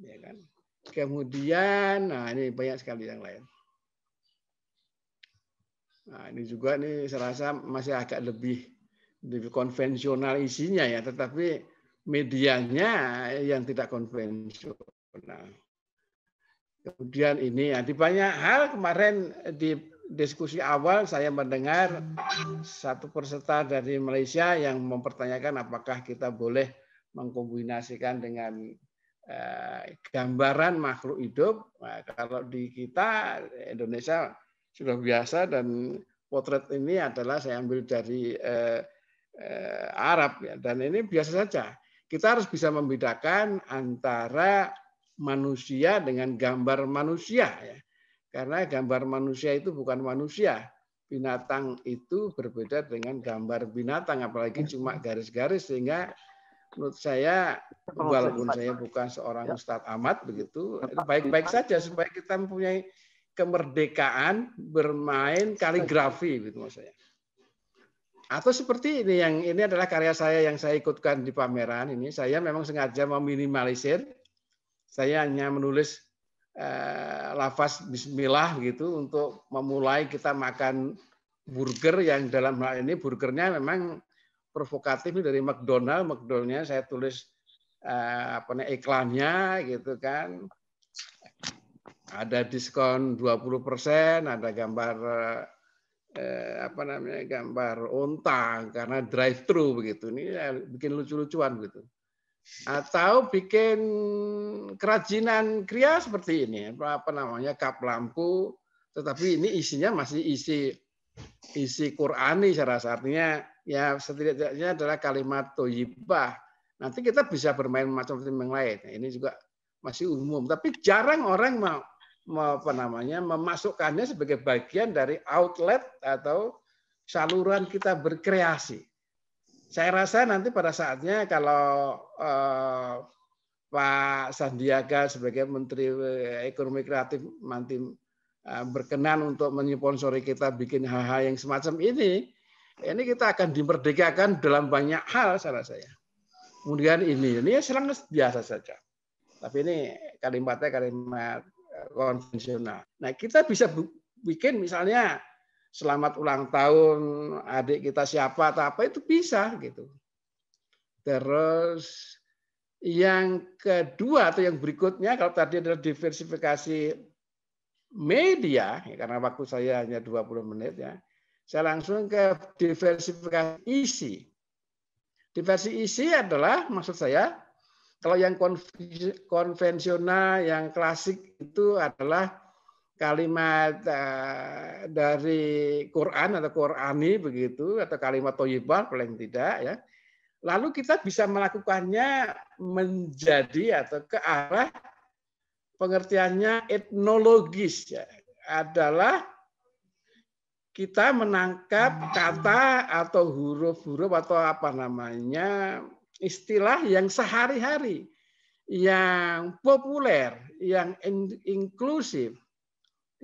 ya kan? Kemudian, nah ini banyak sekali yang lain. Nah, ini juga nih saya rasa masih agak lebih lebih konvensional isinya ya, tetapi medianya yang tidak konvensional. Kemudian ini ya, banyak hal kemarin di diskusi awal saya mendengar satu peserta dari Malaysia yang mempertanyakan apakah kita boleh mengkombinasikan dengan Eh, gambaran makhluk hidup. Nah, kalau di kita Indonesia sudah biasa dan potret ini adalah saya ambil dari eh, eh, Arab ya dan ini biasa saja. Kita harus bisa membedakan antara manusia dengan gambar manusia ya. Karena gambar manusia itu bukan manusia. Binatang itu berbeda dengan gambar binatang apalagi cuma garis-garis sehingga menurut saya walaupun saya bukan seorang ya. ustadz amat begitu baik-baik saja supaya kita mempunyai kemerdekaan bermain kaligrafi gitu maksud saya. Atau seperti ini yang ini adalah karya saya yang saya ikutkan di pameran ini saya memang sengaja meminimalisir saya hanya menulis eh, lafaz bismillah gitu untuk memulai kita makan burger yang dalam hal ini burgernya memang provokatif ini dari McDonald, McDonaldnya saya tulis eh, apa nih iklannya gitu kan. Ada diskon 20%, ada gambar eh, apa namanya gambar unta karena drive thru begitu. Ini ya, bikin lucu-lucuan gitu. Atau bikin kerajinan kria seperti ini, apa namanya kap lampu, tetapi ini isinya masih isi isi Qurani secara artinya ya setidaknya adalah kalimat toyibah. Nanti kita bisa bermain macam-macam yang lain. Nah, ini juga masih umum, tapi jarang orang mau, mau apa namanya memasukkannya sebagai bagian dari outlet atau saluran kita berkreasi. Saya rasa nanti pada saatnya kalau eh, Pak Sandiaga sebagai Menteri eh, Ekonomi Kreatif nanti Eh, berkenan untuk menyponsori kita bikin hal-hal yang semacam ini, ini kita akan dimerdekakan dalam banyak hal salah saya. Kemudian ini, ini ya serang biasa saja. Tapi ini kalimatnya kalimat eh, konvensional. Nah kita bisa bikin misalnya selamat ulang tahun adik kita siapa atau apa itu bisa gitu. Terus yang kedua atau yang berikutnya kalau tadi adalah diversifikasi media, ya, karena waktu saya hanya 20 menit ya, saya langsung ke diversifikasi isi. E Diversi isi e adalah maksud saya kalau yang konvensional, yang klasik itu adalah kalimat eh, dari Quran atau Qurani begitu atau kalimat thayyibah paling tidak ya. Lalu kita bisa melakukannya menjadi atau ke arah pengertiannya etnologis ya, adalah kita menangkap kata atau huruf-huruf atau apa namanya istilah yang sehari-hari yang populer, yang inklusif,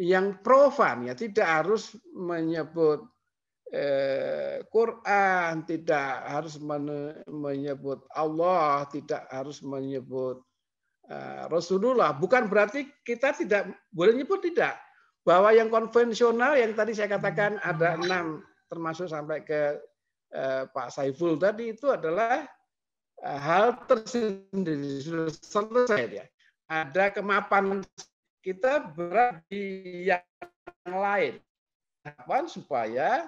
yang profan ya tidak harus menyebut eh, Quran, tidak harus menyebut Allah, tidak harus menyebut Eh, Rasulullah. Bukan berarti kita tidak boleh nyebut tidak bahwa yang konvensional yang tadi saya katakan ada enam termasuk sampai ke eh, Pak Saiful tadi itu adalah eh, hal tersendiri selesai ya. Ada kemapan kita berat di yang lain. Kapan supaya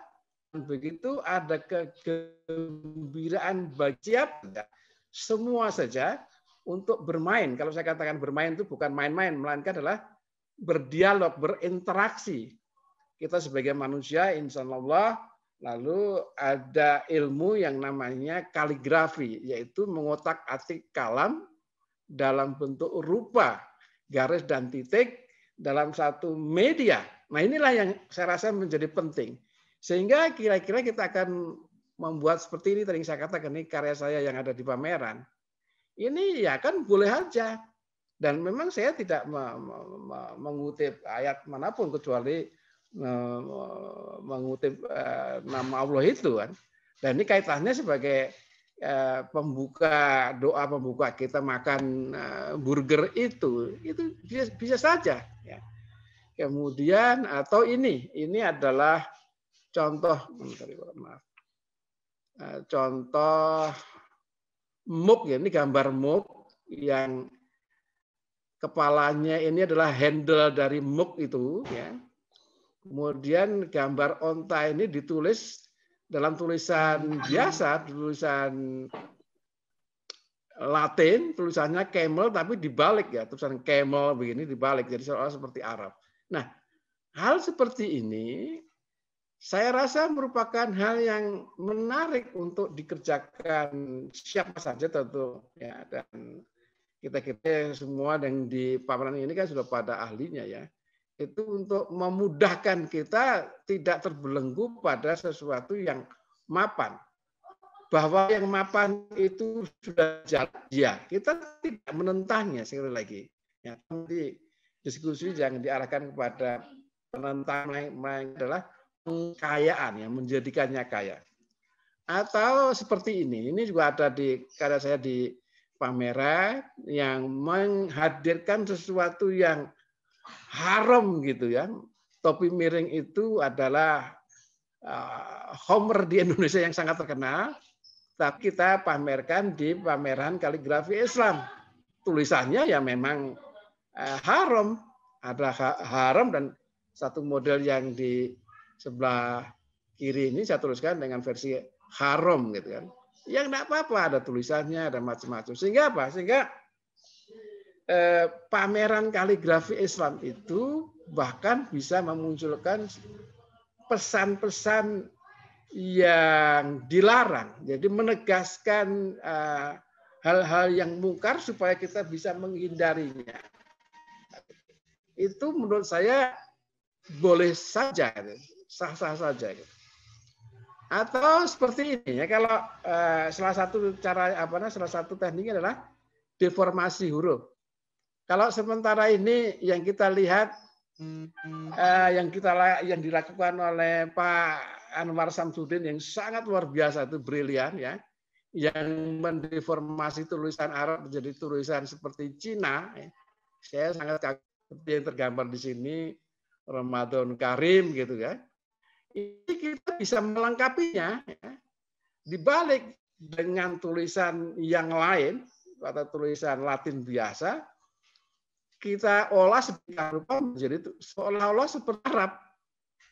begitu ada kegembiraan bagi apa Semua saja untuk bermain. Kalau saya katakan bermain itu bukan main-main, melainkan adalah berdialog, berinteraksi. Kita sebagai manusia, insya Allah, lalu ada ilmu yang namanya kaligrafi, yaitu mengotak-atik kalam dalam bentuk rupa, garis dan titik dalam satu media. Nah inilah yang saya rasa menjadi penting. Sehingga kira-kira kita akan membuat seperti ini tadi saya katakan ini karya saya yang ada di pameran ini ya kan boleh saja Dan memang saya tidak mengutip ayat manapun kecuali mengutip eh, nama Allah itu kan. Dan ini kaitannya sebagai eh, pembuka doa pembuka kita makan eh, burger itu itu bisa, saja ya. Kemudian atau ini ini adalah contoh maaf. Contoh muk ya ini gambar muk yang kepalanya ini adalah handle dari muk itu ya. Kemudian gambar onta ini ditulis dalam tulisan biasa, tulisan Latin, tulisannya camel tapi dibalik ya, tulisan camel begini dibalik jadi seolah seperti Arab. Nah, hal seperti ini saya rasa merupakan hal yang menarik untuk dikerjakan siapa saja tentu ya dan kita kita semua yang di pameran ini kan sudah pada ahlinya ya itu untuk memudahkan kita tidak terbelenggu pada sesuatu yang mapan bahwa yang mapan itu sudah jalan ya kita tidak menentangnya sekali lagi ya nanti diskusi jangan diarahkan kepada penentang lain adalah kekayaan ya menjadikannya kaya atau seperti ini ini juga ada di karya saya di pameran yang menghadirkan sesuatu yang haram gitu ya topi miring itu adalah uh, Homer di Indonesia yang sangat terkenal tapi kita pamerkan di pameran kaligrafi Islam tulisannya ya memang uh, haram ada ha haram dan satu model yang di sebelah kiri ini saya tuliskan dengan versi haram gitu kan. Yang tidak apa-apa ada tulisannya ada macam-macam. Sehingga apa? Sehingga eh, pameran kaligrafi Islam itu bahkan bisa memunculkan pesan-pesan yang dilarang. Jadi menegaskan hal eh, hal-hal yang mungkar supaya kita bisa menghindarinya. Itu menurut saya boleh saja sah-sah saja. Gitu. Atau seperti ini ya, kalau eh, salah satu cara apa namanya salah satu tekniknya adalah deformasi huruf. Kalau sementara ini yang kita lihat eh, yang kita yang dilakukan oleh Pak Anwar Samsudin yang sangat luar biasa itu brilian ya, yang mendeformasi tulisan Arab menjadi tulisan seperti Cina. Ya. Saya sangat kaget yang tergambar di sini Ramadan Karim gitu ya ini kita bisa melengkapinya ya, dibalik dengan tulisan yang lain atau tulisan Latin biasa kita olah sedemikian rupa menjadi seolah-olah seperti Arab.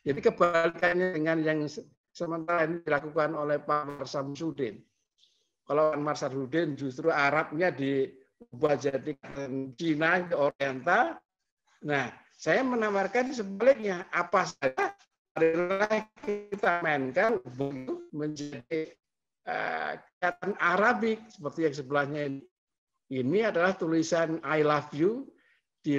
Jadi kebalikannya dengan yang sementara ini dilakukan oleh Pak Sudin. Kalau Marsam Sudin justru Arabnya diubah jadi Cina, Oriental. Nah, saya menawarkan sebaliknya apa saja marilah kita mainkan menjadi uh, eh, kata Arabik seperti yang sebelahnya ini. Ini adalah tulisan I love you di,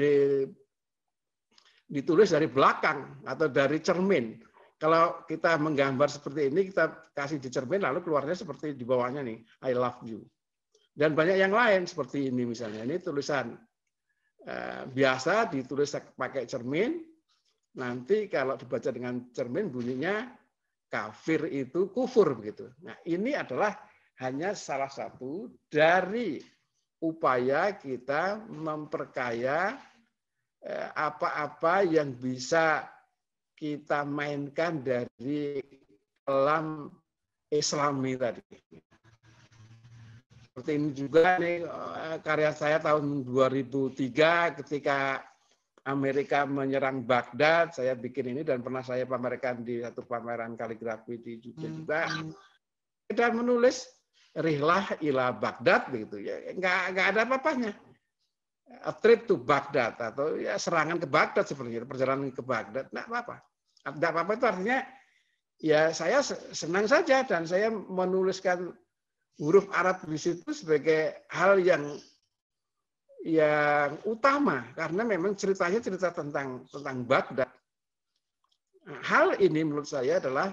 ditulis dari belakang atau dari cermin. Kalau kita menggambar seperti ini, kita kasih di cermin, lalu keluarnya seperti di bawahnya nih, I love you. Dan banyak yang lain seperti ini misalnya. Ini tulisan uh, biasa ditulis pakai cermin, Nanti kalau dibaca dengan cermin bunyinya kafir itu kufur begitu. Nah, ini adalah hanya salah satu dari upaya kita memperkaya eh, apa-apa yang bisa kita mainkan dari alam islami tadi. Seperti ini juga nih eh, karya saya tahun 2003 ketika Amerika menyerang Baghdad, saya bikin ini dan pernah saya pamerkan di satu pameran kaligrafi di Jogja hmm. juga. Hmm. Kita menulis rihlah ila Baghdad begitu ya, nggak nggak ada apa-apanya. A trip to Baghdad atau ya serangan ke Baghdad sebenarnya perjalanan ke Baghdad, nggak apa-apa. Nggak apa-apa itu artinya ya saya senang saja dan saya menuliskan huruf Arab di situ sebagai hal yang yang utama karena memang ceritanya cerita tentang tentang Baghdad. Hal ini menurut saya adalah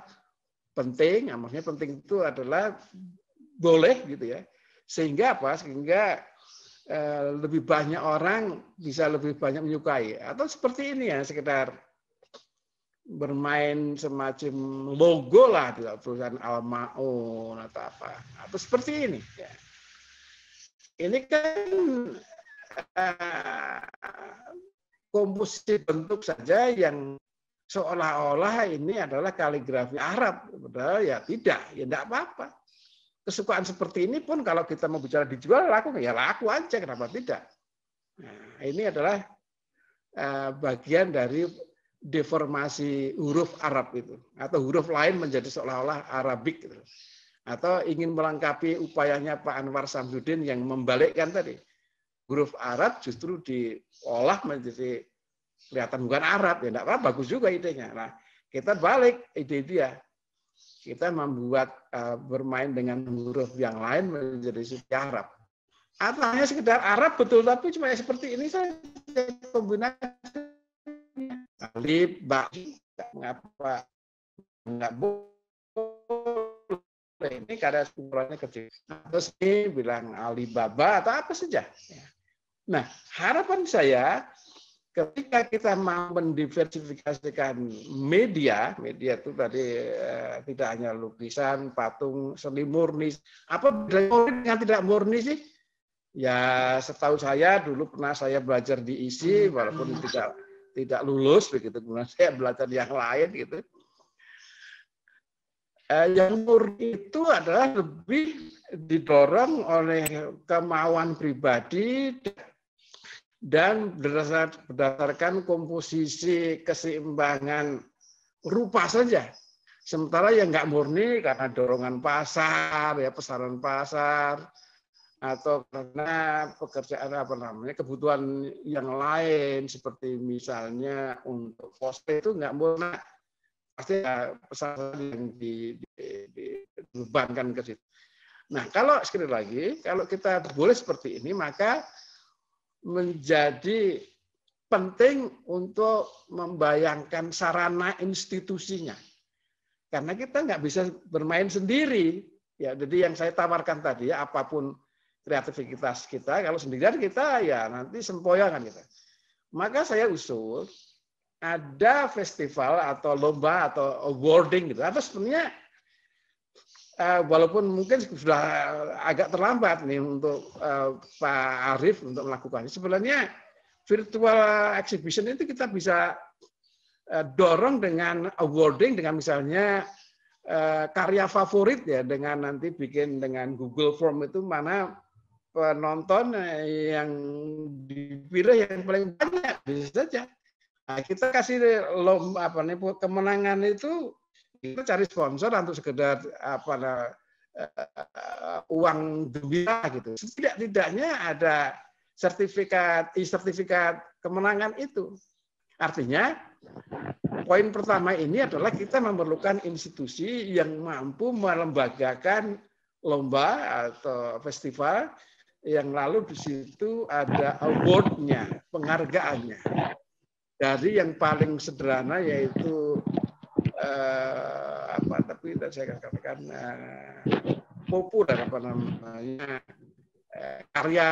penting, maksudnya penting itu adalah boleh gitu ya. Sehingga apa? Sehingga eh, lebih banyak orang bisa lebih banyak menyukai atau seperti ini ya sekedar bermain semacam logo lah di perusahaan Almaun atau apa atau seperti ini ya. Ini kan Eh, komposisi bentuk saja yang seolah-olah ini adalah kaligrafi Arab. Padahal ya tidak, ya tidak apa-apa. Kesukaan seperti ini pun kalau kita mau bicara dijual laku, ya laku aja, kenapa tidak? Nah, ini adalah eh, bagian dari deformasi huruf Arab itu. Atau huruf lain menjadi seolah-olah Arabik. Gitu. Atau ingin melengkapi upayanya Pak Anwar Samsudin yang membalikkan tadi huruf Arab justru diolah menjadi kelihatan bukan Arab ya enggak apa bagus juga idenya. Nah, kita balik ide ya, Kita membuat uh, bermain dengan huruf yang lain menjadi seperti Arab. Atau hanya sekedar Arab betul tapi cuma seperti ini saja kombinasi alif ba mengapa nggak boleh ini karena ukurannya kecil terus ini bilang alibaba atau apa saja ya. Nah, harapan saya ketika kita mau mendiversifikasikan media, media itu tadi eh, tidak hanya lukisan, patung, seni murni. Apa bedanya yang tidak murni sih? Ya, setahu saya dulu pernah saya belajar di ISI hmm. walaupun tidak tidak lulus begitu kemudian saya belajar yang lain gitu. Eh, yang murni itu adalah lebih didorong oleh kemauan pribadi dan berdasarkan komposisi keseimbangan rupa saja. Sementara yang nggak murni karena dorongan pasar, ya pesanan pasar, atau karena pekerjaan apa namanya kebutuhan yang lain seperti misalnya untuk fosfat itu nggak murni pasti ya, pesanan yang dibebankan di, di, ke situ. Nah kalau sekali lagi kalau kita boleh seperti ini maka menjadi penting untuk membayangkan sarana institusinya. Karena kita nggak bisa bermain sendiri. Ya, jadi yang saya tawarkan tadi, ya, apapun kreativitas kita, kalau sendirian kita ya nanti sempoyangan kita. Maka saya usul ada festival atau lomba atau awarding gitu. Atau sebenarnya uh, walaupun mungkin sudah agak terlambat nih untuk uh, Pak Arif untuk melakukannya. Sebenarnya virtual exhibition itu kita bisa uh, dorong dengan awarding dengan misalnya uh, karya favorit ya dengan nanti bikin dengan Google Form itu mana penonton yang dipilih yang paling banyak bisa saja. Nah, kita kasih lomba apa nih kemenangan itu kita cari sponsor untuk sekedar apa uh, uang gembira gitu. Setidak tidaknya ada sertifikat e sertifikat kemenangan itu. Artinya poin pertama ini adalah kita memerlukan institusi yang mampu melembagakan lomba atau festival yang lalu di situ ada awardnya, penghargaannya. Dari yang paling sederhana yaitu eh, apa tapi saya katakan eh, populer apa namanya eh, karya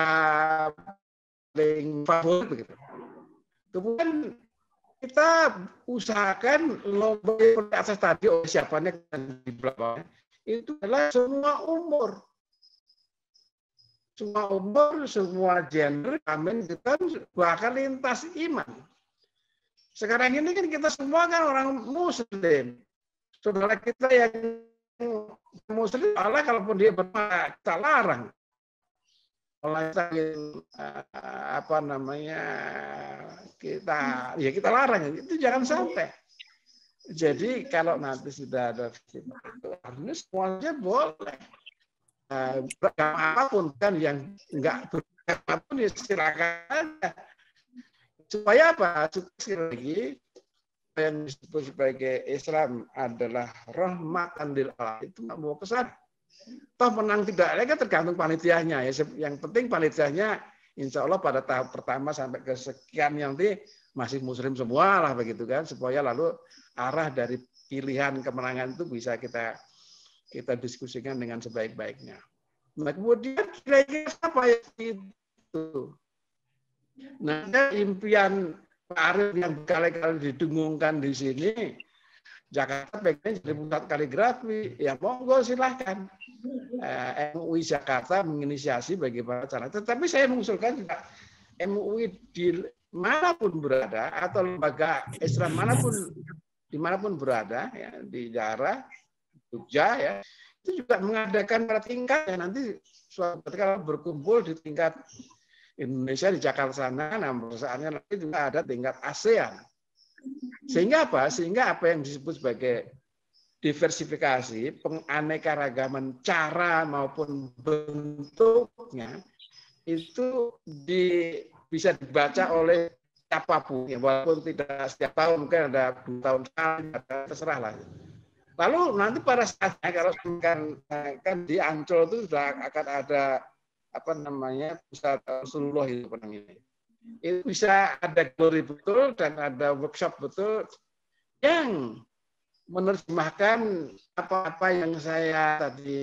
paling favorit begitu. Kemudian kita usahakan lomba di atas tadi oleh siapanya di belakang itu adalah semua umur. Semua umur, semua gender, kami kita bahkan lintas iman. Sekarang ini kan kita semua kan orang muslim. Saudara kita yang muslim, Allah kalaupun dia berdoa, ah, kita larang. Kalau kita ah, apa namanya kita ya kita larang itu jangan sampai. Jadi kalau nanti sudah ada itu harusnya semuanya boleh. Ah, beragama apapun kan yang nggak beragama pun ya silakan Supaya apa? Sekali lagi, yang disebut sebagai Islam adalah rahmatan lil alamin itu nggak mau kesana. Toh menang tidak lagi kan tergantung panitianya ya. Yang penting panitianya insya Allah pada tahap pertama sampai ke sekian yang nanti masih muslim semua lah begitu kan supaya lalu arah dari pilihan kemenangan itu bisa kita kita diskusikan dengan sebaik-baiknya. Nah kemudian kira-kira apa ya itu? Nah, impian Pak Arif yang berkali-kali didengungkan di sini, Jakarta pengen jadi pusat kaligrafi, ya monggo silahkan. Eh, MUI Jakarta menginisiasi bagi bagaimana cara. Tetapi saya mengusulkan juga MUI di manapun berada atau lembaga Islam manapun dimanapun berada ya, di daerah Jogja ya itu juga mengadakan pada tingkat ya, nanti suatu ketika berkumpul di tingkat Indonesia di Jakarta sana, nah perusahaannya nanti juga ada tingkat ASEAN. Sehingga apa? Sehingga apa yang disebut sebagai diversifikasi, penganekaragaman cara maupun bentuknya itu di, bisa dibaca oleh siapapun, ya, walaupun tidak setiap tahun, mungkin ada dua tahun sekali, ada terserah lah. Lalu nanti pada saatnya kalau kan, kan di Ancol itu sudah akan ada apa namanya pusat Rasulullah itu pernah ini. Itu bisa ada glory betul dan ada workshop betul yang menerjemahkan apa-apa yang saya tadi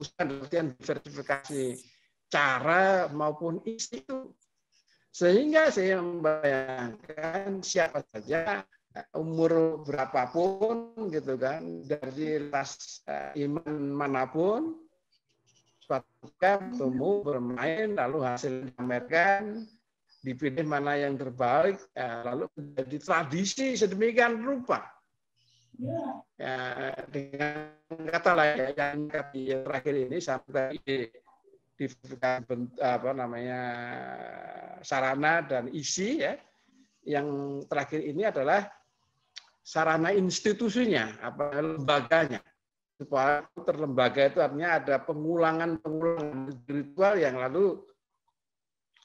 usah artian diversifikasi cara maupun isi itu sehingga saya membayangkan siapa saja eh, umur berapapun gitu kan dari ras eh, iman manapun Suatu bertemu, bermain, lalu hasil dipamerkan, dipilih mana yang terbaik, ya, lalu menjadi tradisi sedemikian rupa. Ya, ya dengan kata lain yang terakhir ini sampai diberikan apa namanya sarana dan isi ya. Yang terakhir ini adalah sarana institusinya, apa lembaganya supaya terlembaga itu artinya ada pengulangan-pengulangan spiritual yang lalu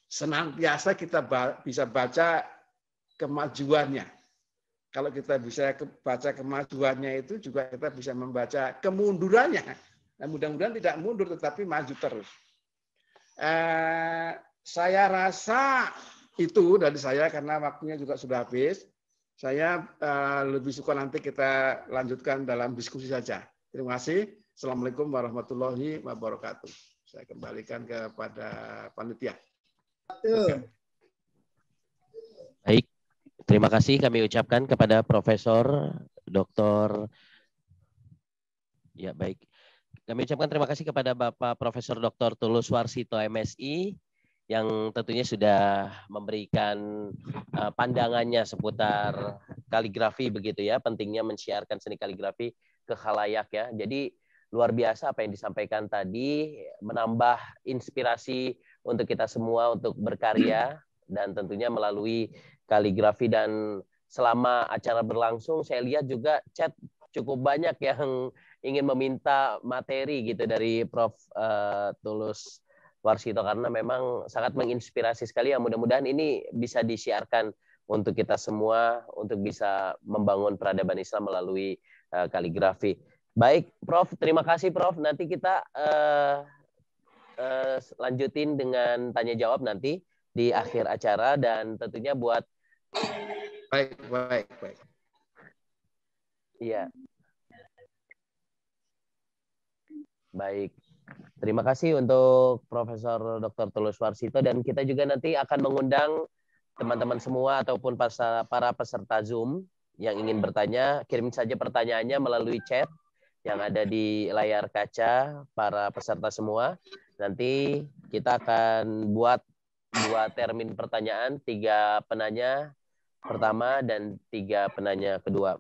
senantiasa kita bisa baca kemajuannya. Kalau kita bisa baca kemajuannya itu juga kita bisa membaca kemundurannya. Nah, mudah-mudahan tidak mundur tetapi maju terus. Eh, saya rasa itu dari saya karena waktunya juga sudah habis. Saya uh, lebih suka nanti kita lanjutkan dalam diskusi saja. Terima kasih. Assalamualaikum warahmatullahi wabarakatuh. Saya kembalikan kepada panitia. Baik, terima kasih kami ucapkan kepada Profesor Dr. Ya baik, kami ucapkan terima kasih kepada Bapak Profesor Dr. Tulus Warsito MSI yang tentunya sudah memberikan eh, pandangannya seputar kaligrafi begitu ya pentingnya mensiarkan seni kaligrafi ke khalayak ya. Jadi luar biasa apa yang disampaikan tadi menambah inspirasi untuk kita semua untuk berkarya dan tentunya melalui kaligrafi dan selama acara berlangsung saya lihat juga chat cukup banyak yang ingin meminta materi gitu dari Prof eh, Tulus Warsito karena memang sangat menginspirasi sekali ya mudah-mudahan ini bisa disiarkan untuk kita semua untuk bisa membangun peradaban Islam melalui Eh, kaligrafi. Baik, Prof. Terima kasih, Prof. Nanti kita uh, uh, lanjutin dengan tanya jawab nanti di akhir acara dan tentunya buat baik, baik, baik. Iya. Baik. Terima kasih untuk Profesor Dr. Tulus Warsito dan kita juga nanti akan mengundang teman-teman semua ataupun para peserta Zoom yang ingin bertanya, kirim saja pertanyaannya melalui chat yang ada di layar kaca para peserta semua. Nanti kita akan buat dua termin pertanyaan, tiga penanya pertama dan tiga penanya kedua.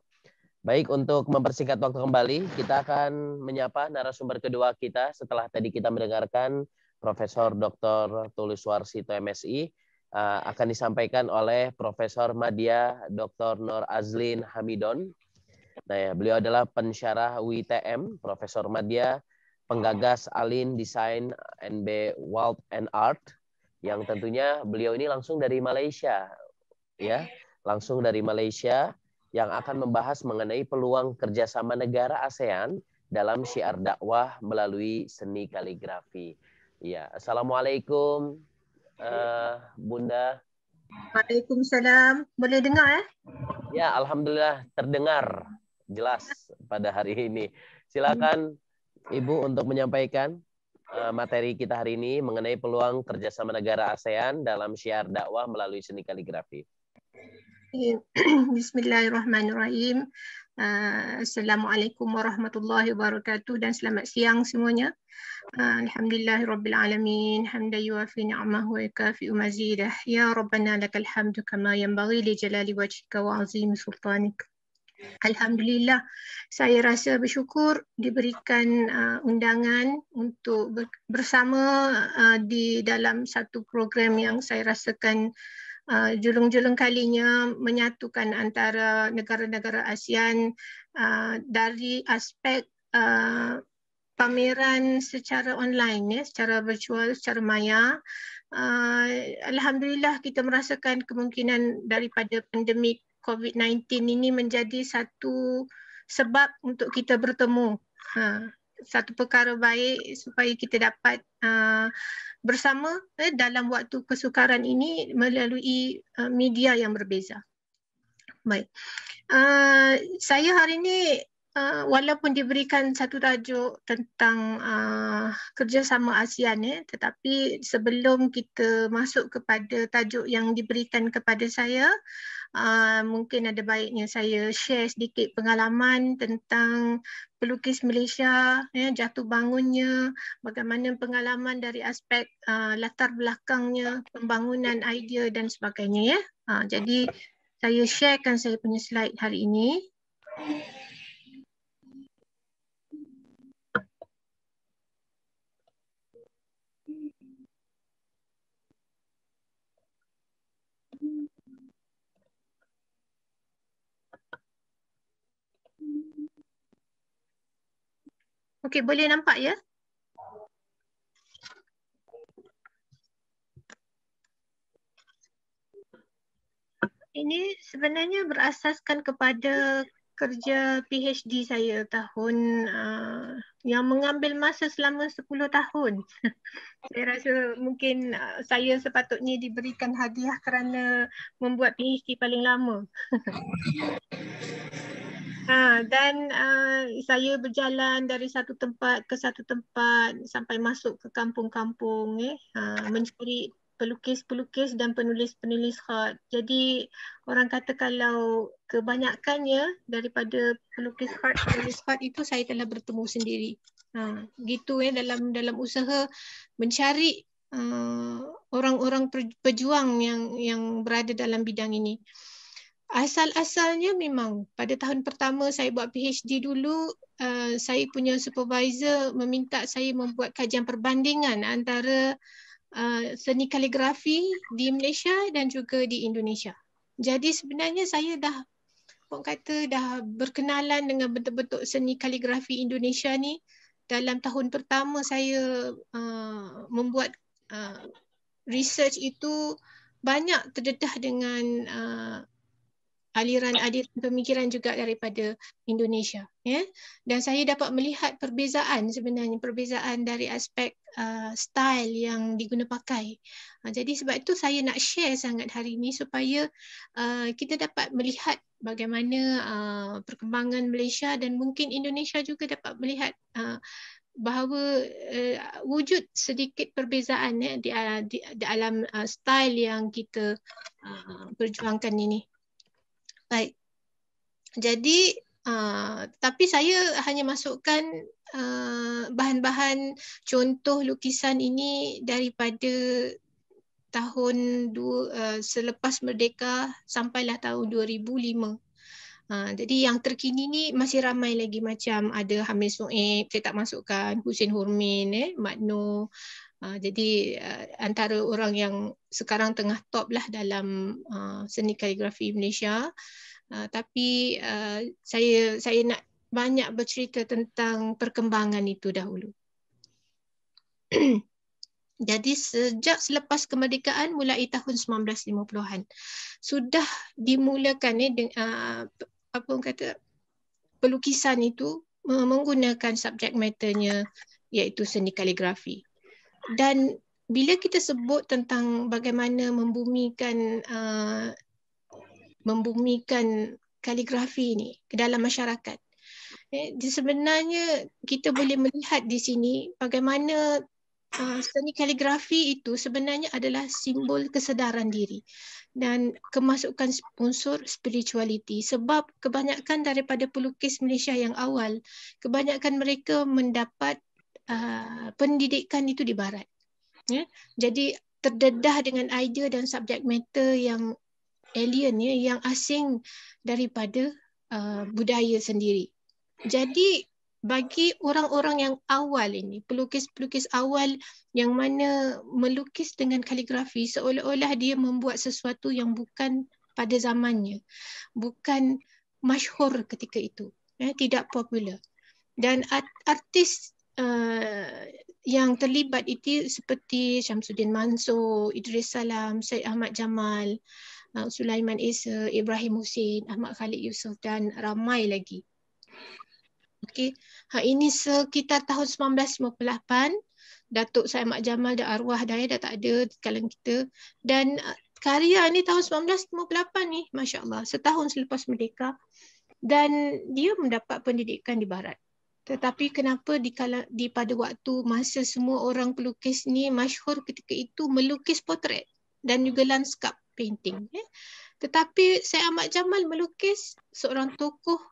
Baik, untuk mempersingkat waktu kembali, kita akan menyapa narasumber kedua kita setelah tadi kita mendengarkan Profesor Dr. Tulus Warsito MSI Eh, akan disampaikan oleh Profesor Madia Dr. Nur Azlin Hamidon. Nah, ya, beliau adalah pensyarah UITM, Profesor Madia, penggagas Alin Design NB World and Art yang tentunya beliau ini langsung dari Malaysia ya, langsung dari Malaysia yang akan membahas mengenai peluang kerjasama negara ASEAN dalam syiar dakwah melalui seni kaligrafi. Ya, assalamualaikum uh, Bunda. Waalaikumsalam. Boleh dengar ya? Ya, alhamdulillah terdengar jelas pada hari ini. Silakan Ibu untuk menyampaikan eh, materi kita hari ini mengenai peluang kerjasama negara ASEAN dalam syiar dakwah melalui seni kaligrafi. Iya. Bismillahirrahmanirrahim. Ah, Assalamualaikum warahmatullahi wabarakatuh dan selamat siang semuanya. Ah, Alhamdulillah, Rabbil alamin, hamda yuafi ni'mahu wa yakafi mazidah. Ya rabbana lakal hamdu kama yanbaghi li jalali wajhika wa 'azim sultanik. Alhamdulillah, saya rasa bersyukur diberikan uh, undangan untuk bersama uh, di dalam satu program yang saya rasakan uh, Ah, julung-julung kalinya menyatukan antara negara-negara ASEAN uh, dari aspek uh, pameran secara online ya secara virtual secara maya uh, alhamdulillah kita merasakan kemungkinan daripada pandemik COVID-19 ini menjadi satu sebab untuk kita bertemu ha satu perkara baik supaya kita dapat uh, bersama eh, dalam waktu kesukaran ini melalui uh, media yang berbeza. Baik, uh, saya hari ini uh, walaupun diberikan satu tajuk tentang uh, kerjasama ASEAN, eh, tetapi sebelum kita masuk kepada tajuk yang diberikan kepada saya, uh, Ah, mungkin ada baiknya saya share sedikit pengalaman tentang pelukis Malaysia ya, jatuh bangunnya bagaimana pengalaman dari aspek uh, latar belakangnya pembangunan idea dan sebagainya ya uh, jadi saya sharekan saya punya slide hari ini. Okey, boleh nampak ya? Ini sebenarnya berasaskan kepada kerja PhD saya tahun uh, yang mengambil masa selama 10 tahun. saya rasa mungkin uh, saya sepatutnya diberikan hadiah kerana membuat PhD paling lama. Ha, dan uh, saya berjalan dari satu tempat ke satu tempat sampai masuk ke kampung-kampung eh, ha, mencari pelukis-pelukis dan penulis-penulis khat. Jadi orang kata kalau kebanyakannya daripada pelukis khat penulis khat itu saya telah bertemu sendiri. Ha, gitu eh dalam dalam usaha mencari uh, orang-orang pejuang yang yang berada dalam bidang ini. Asal-asalnya memang pada tahun pertama saya buat PhD dulu uh, saya punya supervisor meminta saya membuat kajian perbandingan antara uh, seni kaligrafi di Malaysia dan juga di Indonesia. Jadi sebenarnya saya dah pun kata dah berkenalan dengan bentuk-bentuk seni kaligrafi Indonesia ni dalam tahun pertama saya uh, membuat uh, research itu banyak terdedah dengan uh, aliran-aliran pemikiran juga daripada Indonesia. Ya? Dan saya dapat melihat perbezaan sebenarnya, perbezaan dari aspek uh, style yang digunapakai. Uh, jadi sebab itu saya nak share sangat hari ini supaya uh, kita dapat melihat bagaimana uh, perkembangan Malaysia dan mungkin Indonesia juga dapat melihat uh, bahawa uh, wujud sedikit perbezaan ya, di, di, di dalam uh, style yang kita uh, perjuangkan ini. Baik. Jadi uh, tapi saya hanya masukkan uh, bahan-bahan contoh lukisan ini daripada tahun dua, uh, selepas merdeka sampailah tahun 2005. Uh, jadi yang terkini ni masih ramai lagi macam ada Hamid Soeb, saya tak masukkan, Husin Hormin, eh, Mat Noor, Ah, jadi uh, antara orang yang sekarang tengah top lah dalam uh, seni kaligrafi Malaysia. Uh, tapi uh, saya saya nak banyak bercerita tentang perkembangan itu dahulu. Jadi sejak selepas kemerdekaan mulai tahun 1950-an sudah dimulakan eh dengan uh, apa kata pelukisan itu menggunakan subjek meternya iaitu seni kaligrafi dan bila kita sebut tentang bagaimana membumikan uh, membumikan kaligrafi ini ke dalam masyarakat eh, sebenarnya kita boleh melihat di sini bagaimana uh, seni kaligrafi itu sebenarnya adalah simbol kesedaran diri dan kemasukan unsur spirituality sebab kebanyakan daripada pelukis Malaysia yang awal kebanyakan mereka mendapat uh, pendidikan itu di barat. Ya. Jadi terdedah dengan idea dan subjek matter yang alien ya yang asing daripada uh, budaya sendiri. Jadi bagi orang-orang yang awal ini, pelukis-pelukis awal yang mana melukis dengan kaligrafi seolah-olah dia membuat sesuatu yang bukan pada zamannya, bukan masyhur ketika itu, ya, tidak popular. Dan artis Eh, yang terlibat itu seperti Syamsuddin Mansur, Idris Salam, Syed Ahmad Jamal, uh, Sulaiman Isa, Ibrahim Hussein, Ahmad Khalid Yusof dan ramai lagi. Okey, ha, ini sekitar tahun 1958. Datuk Syed Mak Jamal dan arwah dia dah tak ada di kalangan kita. Dan eh, karya ni tahun 1958 ni, Masya Allah, setahun selepas merdeka. Dan dia mendapat pendidikan di Barat. Tetapi kenapa di kala, di pada waktu masa semua orang pelukis ni masyhur ketika itu melukis potret dan juga landscape painting. Eh? Tetapi saya amat Jamal melukis seorang tokoh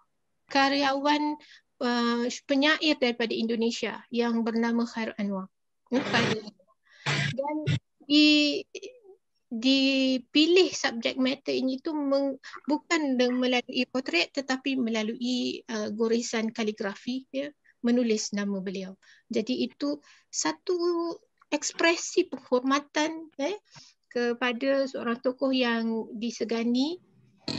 karyawan uh, penyair daripada Indonesia yang bernama Khairul ya? Anwar. Dan di dipilih subjek matter ini tu meng, bukan dengan melalui potret tetapi melalui uh, goresan kaligrafi ya menulis nama beliau. Jadi itu satu ekspresi penghormatan eh kepada seorang tokoh yang disegani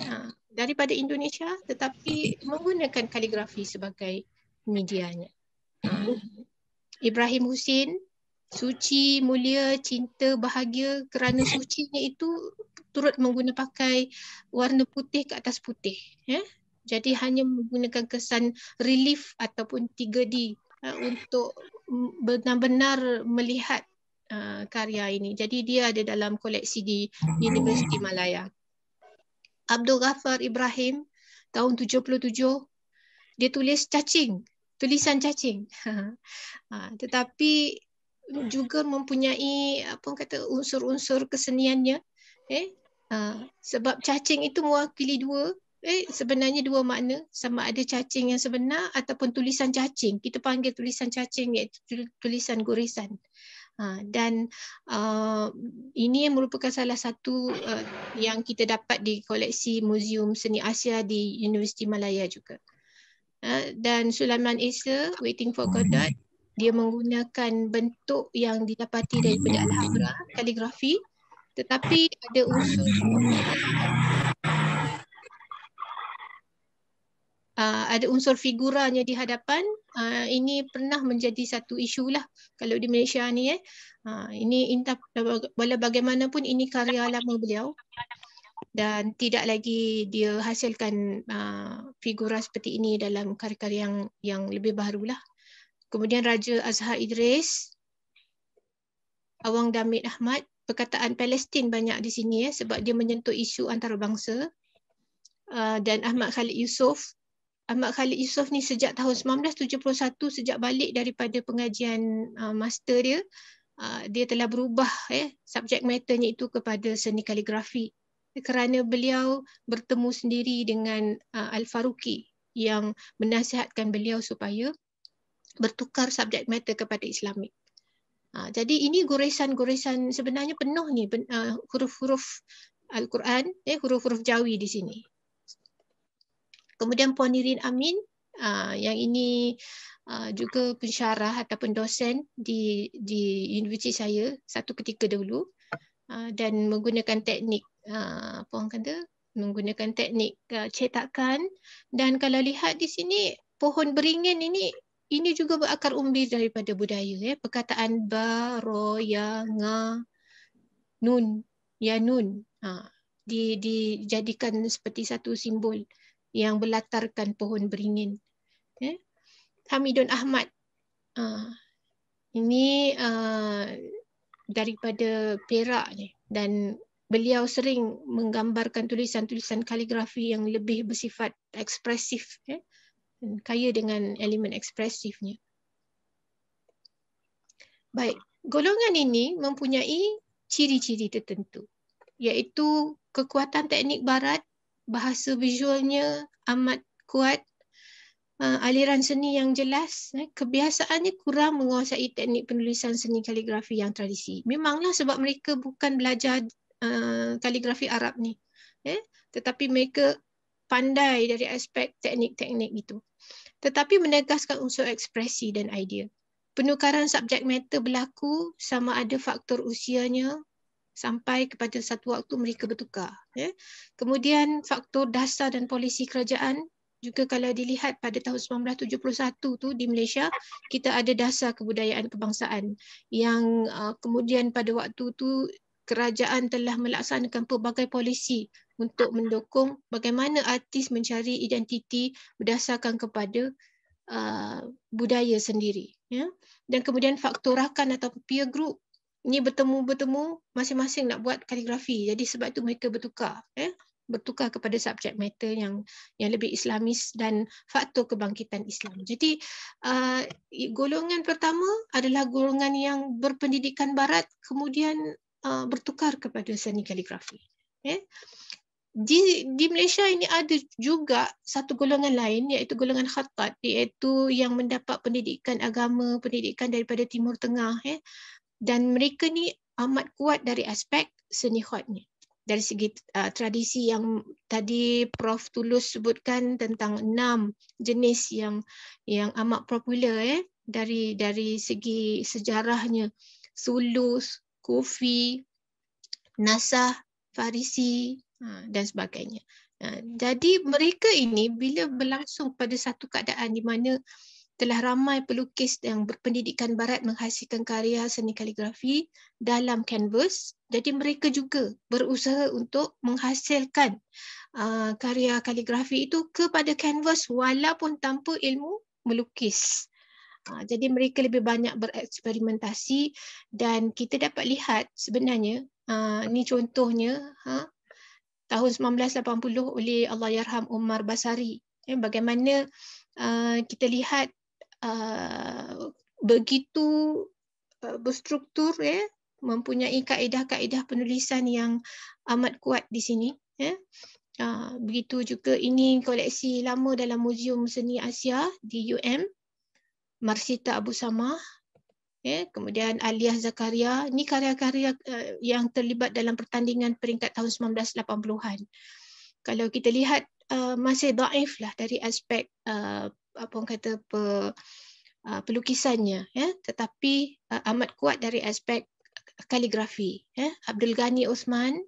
uh, daripada Indonesia tetapi menggunakan kaligrafi sebagai medianya. Uh, Ibrahim Husin suci, mulia, cinta, bahagia kerana sucinya itu turut menggunakan warna putih ke atas putih. Ya? Jadi hanya menggunakan kesan relief ataupun 3D ya, uh, untuk benar-benar melihat uh, karya ini. Jadi dia ada dalam koleksi di Universiti Malaya. Abdul Ghaffar Ibrahim tahun 77 dia tulis cacing, tulisan cacing. Ha, tetapi juga mempunyai apa kata unsur-unsur keseniannya eh uh, sebab cacing itu mewakili dua eh sebenarnya dua makna sama ada cacing yang sebenar ataupun tulisan cacing kita panggil tulisan cacing iaitu tulisan goresan Ha, dan uh, ini yang merupakan salah satu uh, yang kita dapat di koleksi Museum Seni Asia di Universiti Malaya juga. Uh, dan Sulaiman Isa, Waiting for Godot, dia menggunakan bentuk yang didapati daripada alhambra kaligrafi tetapi ada unsur Uh, ada unsur figuranya di hadapan uh, ini pernah menjadi satu isu lah kalau di Malaysia ni eh. Uh, ini inta wala bagaimanapun ini karya lama beliau dan tidak lagi dia hasilkan uh, figura seperti ini dalam karya-karya yang yang lebih baru lah. Kemudian Raja Azhar Idris, Awang Damit Ahmad, perkataan Palestin banyak di sini ya sebab dia menyentuh isu antarabangsa. Uh, dan Ahmad Khalid Yusof. Ahmad Khalid Yusof ni sejak tahun 1971 sejak balik daripada pengajian uh, master dia, uh, dia telah berubah ya eh, subjek maternya itu kepada seni kaligrafi kerana beliau bertemu sendiri dengan uh, Al-Faruqi yang menasihatkan beliau supaya bertukar subjek matter kepada Islamik. Ha, jadi ini goresan-goresan sebenarnya penuh ni uh, huruf-huruf uh, Al-Quran, eh, huruf-huruf Jawi di sini. Kemudian Puan Irin Amin, uh, yang ini uh, juga pensyarah ataupun dosen di, di universiti saya satu ketika dahulu uh, dan menggunakan teknik, uh, Puan kata, menggunakan teknik uh, cetakan dan kalau lihat di sini pohon beringin ini ini juga berakar umbi daripada budaya ya perkataan baroya nga nun ya nun ha di dijadikan seperti satu simbol yang berlatarkan pohon beringin ya Hamidun Ahmad ha. ini uh, daripada Perak ni ya. dan beliau sering menggambarkan tulisan-tulisan kaligrafi yang lebih bersifat ekspresif ya Hmm, kaya dengan elemen ekspresifnya. Baik, golongan ini mempunyai ciri-ciri tertentu iaitu kekuatan teknik barat, bahasa visualnya amat kuat, uh, aliran seni yang jelas, eh, kebiasaannya kurang menguasai teknik penulisan seni kaligrafi yang tradisi. Memanglah sebab mereka bukan belajar uh, kaligrafi Arab ni. Eh, tetapi mereka pandai dari aspek teknik-teknik itu. Tetapi menegaskan unsur ekspresi dan idea. Penukaran subjek matter berlaku sama ada faktor usianya sampai kepada satu waktu mereka bertukar. Ya. Kemudian faktor dasar dan polisi kerajaan juga kalau dilihat pada tahun 1971 tu di Malaysia kita ada dasar kebudayaan kebangsaan yang uh, kemudian pada waktu tu kerajaan telah melaksanakan pelbagai polisi untuk mendukung bagaimana artis mencari identiti berdasarkan kepada uh, budaya sendiri ya dan kemudian faktor rakan atau peer group ini bertemu-bertemu masing-masing nak buat kaligrafi jadi sebab itu mereka bertukar ya bertukar kepada subjek matter yang yang lebih islamis dan faktor kebangkitan Islam. Jadi uh, golongan pertama adalah golongan yang berpendidikan barat kemudian Uh, bertukar kepada seni kaligrafi. Okay. Ya. Di, di Malaysia ini ada juga satu golongan lain iaitu golongan khattat iaitu yang mendapat pendidikan agama, pendidikan daripada Timur Tengah eh. dan mereka ni amat kuat dari aspek seni khatnya dari segi uh, tradisi yang tadi Prof Tulus sebutkan tentang enam jenis yang yang amat popular eh dari dari segi sejarahnya Sulus, kufi, nasah, farisi ha, dan sebagainya. Ha, jadi mereka ini bila berlangsung pada satu keadaan di mana telah ramai pelukis yang berpendidikan barat menghasilkan karya seni kaligrafi dalam kanvas. Jadi mereka juga berusaha untuk menghasilkan uh, karya kaligrafi itu kepada kanvas walaupun tanpa ilmu melukis. Ha, jadi mereka lebih banyak bereksperimentasi dan kita dapat lihat sebenarnya ha, ni contohnya ha, tahun 1980 oleh Allahyarham Umar Basari eh, bagaimana kita lihat begitu berstruktur ya mempunyai kaedah-kaedah penulisan yang amat kuat di sini ya Ha, begitu juga ini koleksi lama dalam Museum Seni Asia di UM Marsita Abu Samah, ya, kemudian Aliyah Zakaria. Ini karya-karya eh, yang terlibat dalam pertandingan peringkat tahun 1980-an. Kalau kita lihat eh, masih daif lah dari aspek eh, apa orang kata pelukisannya ya tetapi amat kuat dari aspek kaligrafi ya Abdul Ghani Osman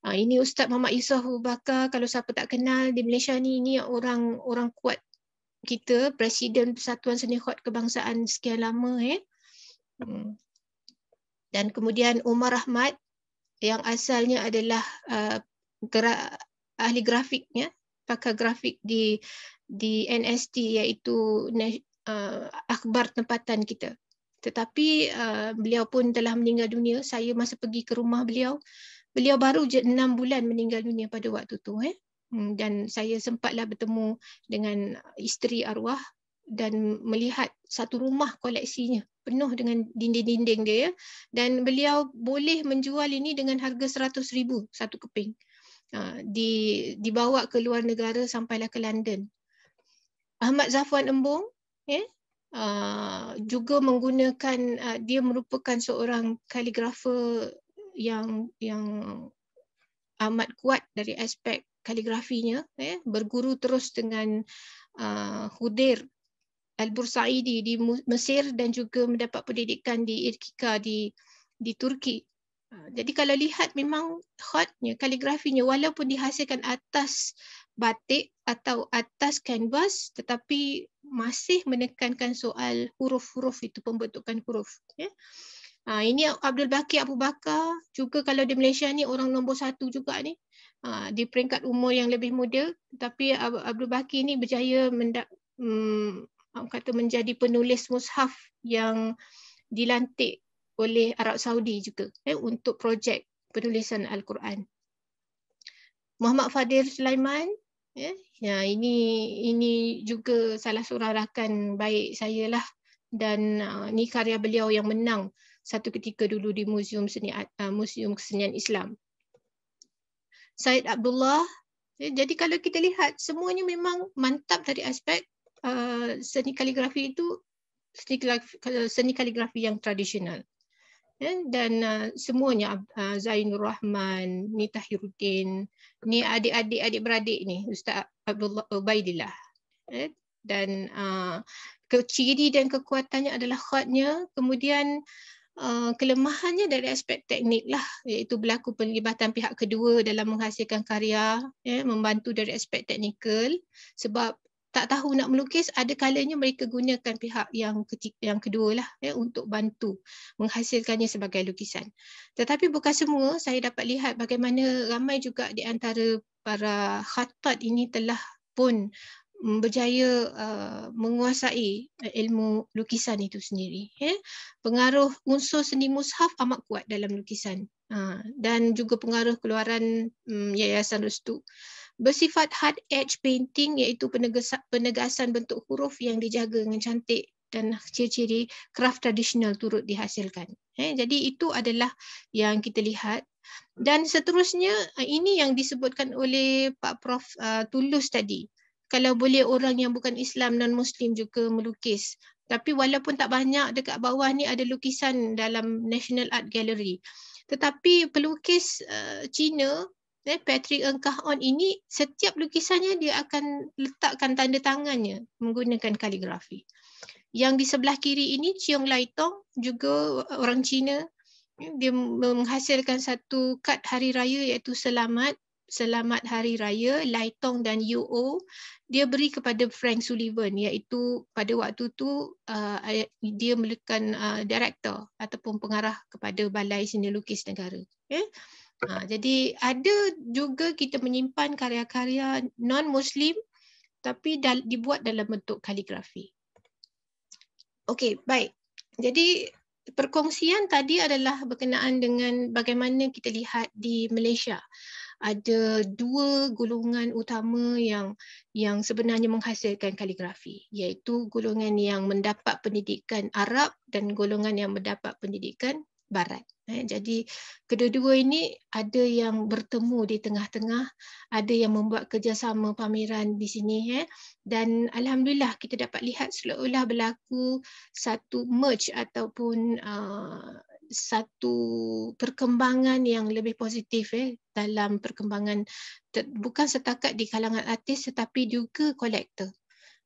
ah, ini Ustaz Muhammad Yusof Abu kalau siapa tak kenal di Malaysia ni ini orang orang kuat kita Presiden Persatuan Seni Khot Kebangsaan sekian lama eh. Dan kemudian Umar Rahmat yang asalnya adalah uh, gra- ahli grafiknya, pakar grafik di di NST iaitu uh, akhbar tempatan kita. Tetapi uh, beliau pun telah meninggal dunia. Saya masa pergi ke rumah beliau, beliau baru je 6 bulan meninggal dunia pada waktu tu eh. Hmm, dan saya sempatlah bertemu dengan isteri arwah dan melihat satu rumah koleksinya penuh dengan dinding-dinding dia ya. dan beliau boleh menjual ini dengan harga seratus ribu satu keping uh, di dibawa ke luar negara sampailah ke London Ahmad Zafwan Embong ya uh, juga menggunakan uh, dia merupakan seorang kaligrafer yang yang amat kuat dari aspek kaligrafinya eh, berguru terus dengan uh, Hudir Al-Bursaidi di Mesir dan juga mendapat pendidikan di Irkika di di Turki. Uh, jadi kalau lihat memang hotnya kaligrafinya walaupun dihasilkan atas batik atau atas kanvas tetapi masih menekankan soal huruf-huruf itu pembentukan huruf ya. Uh, ini Abdul Baki Abu Bakar juga kalau di Malaysia ni orang nombor satu juga ni uh, di peringkat umur yang lebih muda tapi Abdul Baki ini berjaya mendak um, mm, kata menjadi penulis mushaf yang dilantik oleh Arab Saudi juga eh, untuk projek penulisan Al-Quran. Muhammad Fadil Sulaiman eh, ya ini ini juga salah seorang rakan baik saya lah dan uh, ni karya beliau yang menang satu ketika dulu di Museum Seni uh, Museum Kesenian Islam. Said Abdullah. Ya, jadi kalau kita lihat semuanya memang mantap dari aspek uh, seni kaligrafi itu seni kaligrafi, seni kaligrafi yang tradisional. Ya, dan uh, semuanya uh, Zainul Rahman, ni Tahirudin, ni adik-adik adik beradik ni Ustaz Abdullah Ubaidillah. Eh? Dan uh, keciri dan kekuatannya adalah khatnya. Kemudian uh, Ah, kelemahannya dari aspek teknik lah, iaitu berlaku penglibatan pihak kedua dalam menghasilkan karya, ya, membantu dari aspek teknikal sebab tak tahu nak melukis, ada kalanya mereka gunakan pihak yang ketiga, yang kedua lah ya, untuk bantu menghasilkannya sebagai lukisan. Tetapi bukan semua, saya dapat lihat bagaimana ramai juga di antara para khatat ini telah pun Mm, berjaya uh, menguasai eh, ilmu lukisan itu sendiri. Ya? Pengaruh unsur seni mushaf amat kuat dalam lukisan uh, dan juga pengaruh keluaran um, Yayasan Rustu. Bersifat hard edge painting iaitu penegasan, penegasan bentuk huruf yang dijaga dengan cantik dan ciri-ciri craft tradisional turut dihasilkan. Eh, jadi itu adalah yang kita lihat dan seterusnya eh, ini yang disebutkan oleh Pak Prof uh, Tulus tadi kalau boleh orang yang bukan Islam non Muslim juga melukis. Tapi walaupun tak banyak dekat bawah ni ada lukisan dalam National Art Gallery. Tetapi pelukis uh, Cina eh, Patrick Ng Kah On ini setiap lukisannya dia akan letakkan tanda tangannya menggunakan kaligrafi. Yang di sebelah kiri ini Cheong Lai Tong juga orang Cina dia menghasilkan satu kad hari raya iaitu selamat Selamat Hari Raya Laitong dan UO dia beri kepada Frank Sullivan iaitu pada waktu tu uh, dia melakukan uh, director ataupun pengarah kepada Balai Seni Lukis Negara. Okay? Ya. Uh, jadi ada juga kita menyimpan karya-karya non-Muslim tapi dal- dibuat dalam bentuk kaligrafi. Okey, baik. Jadi perkongsian tadi adalah berkenaan dengan bagaimana kita lihat di Malaysia ada dua golongan utama yang yang sebenarnya menghasilkan kaligrafi iaitu golongan yang mendapat pendidikan Arab dan golongan yang mendapat pendidikan barat eh, jadi kedua-dua ini ada yang bertemu di tengah-tengah ada yang membuat kerjasama pameran di sini eh. dan alhamdulillah kita dapat lihat seolah-olah berlaku satu merge ataupun uh, satu perkembangan yang lebih positif eh dalam perkembangan ter, bukan setakat di kalangan artis tetapi juga kolektor.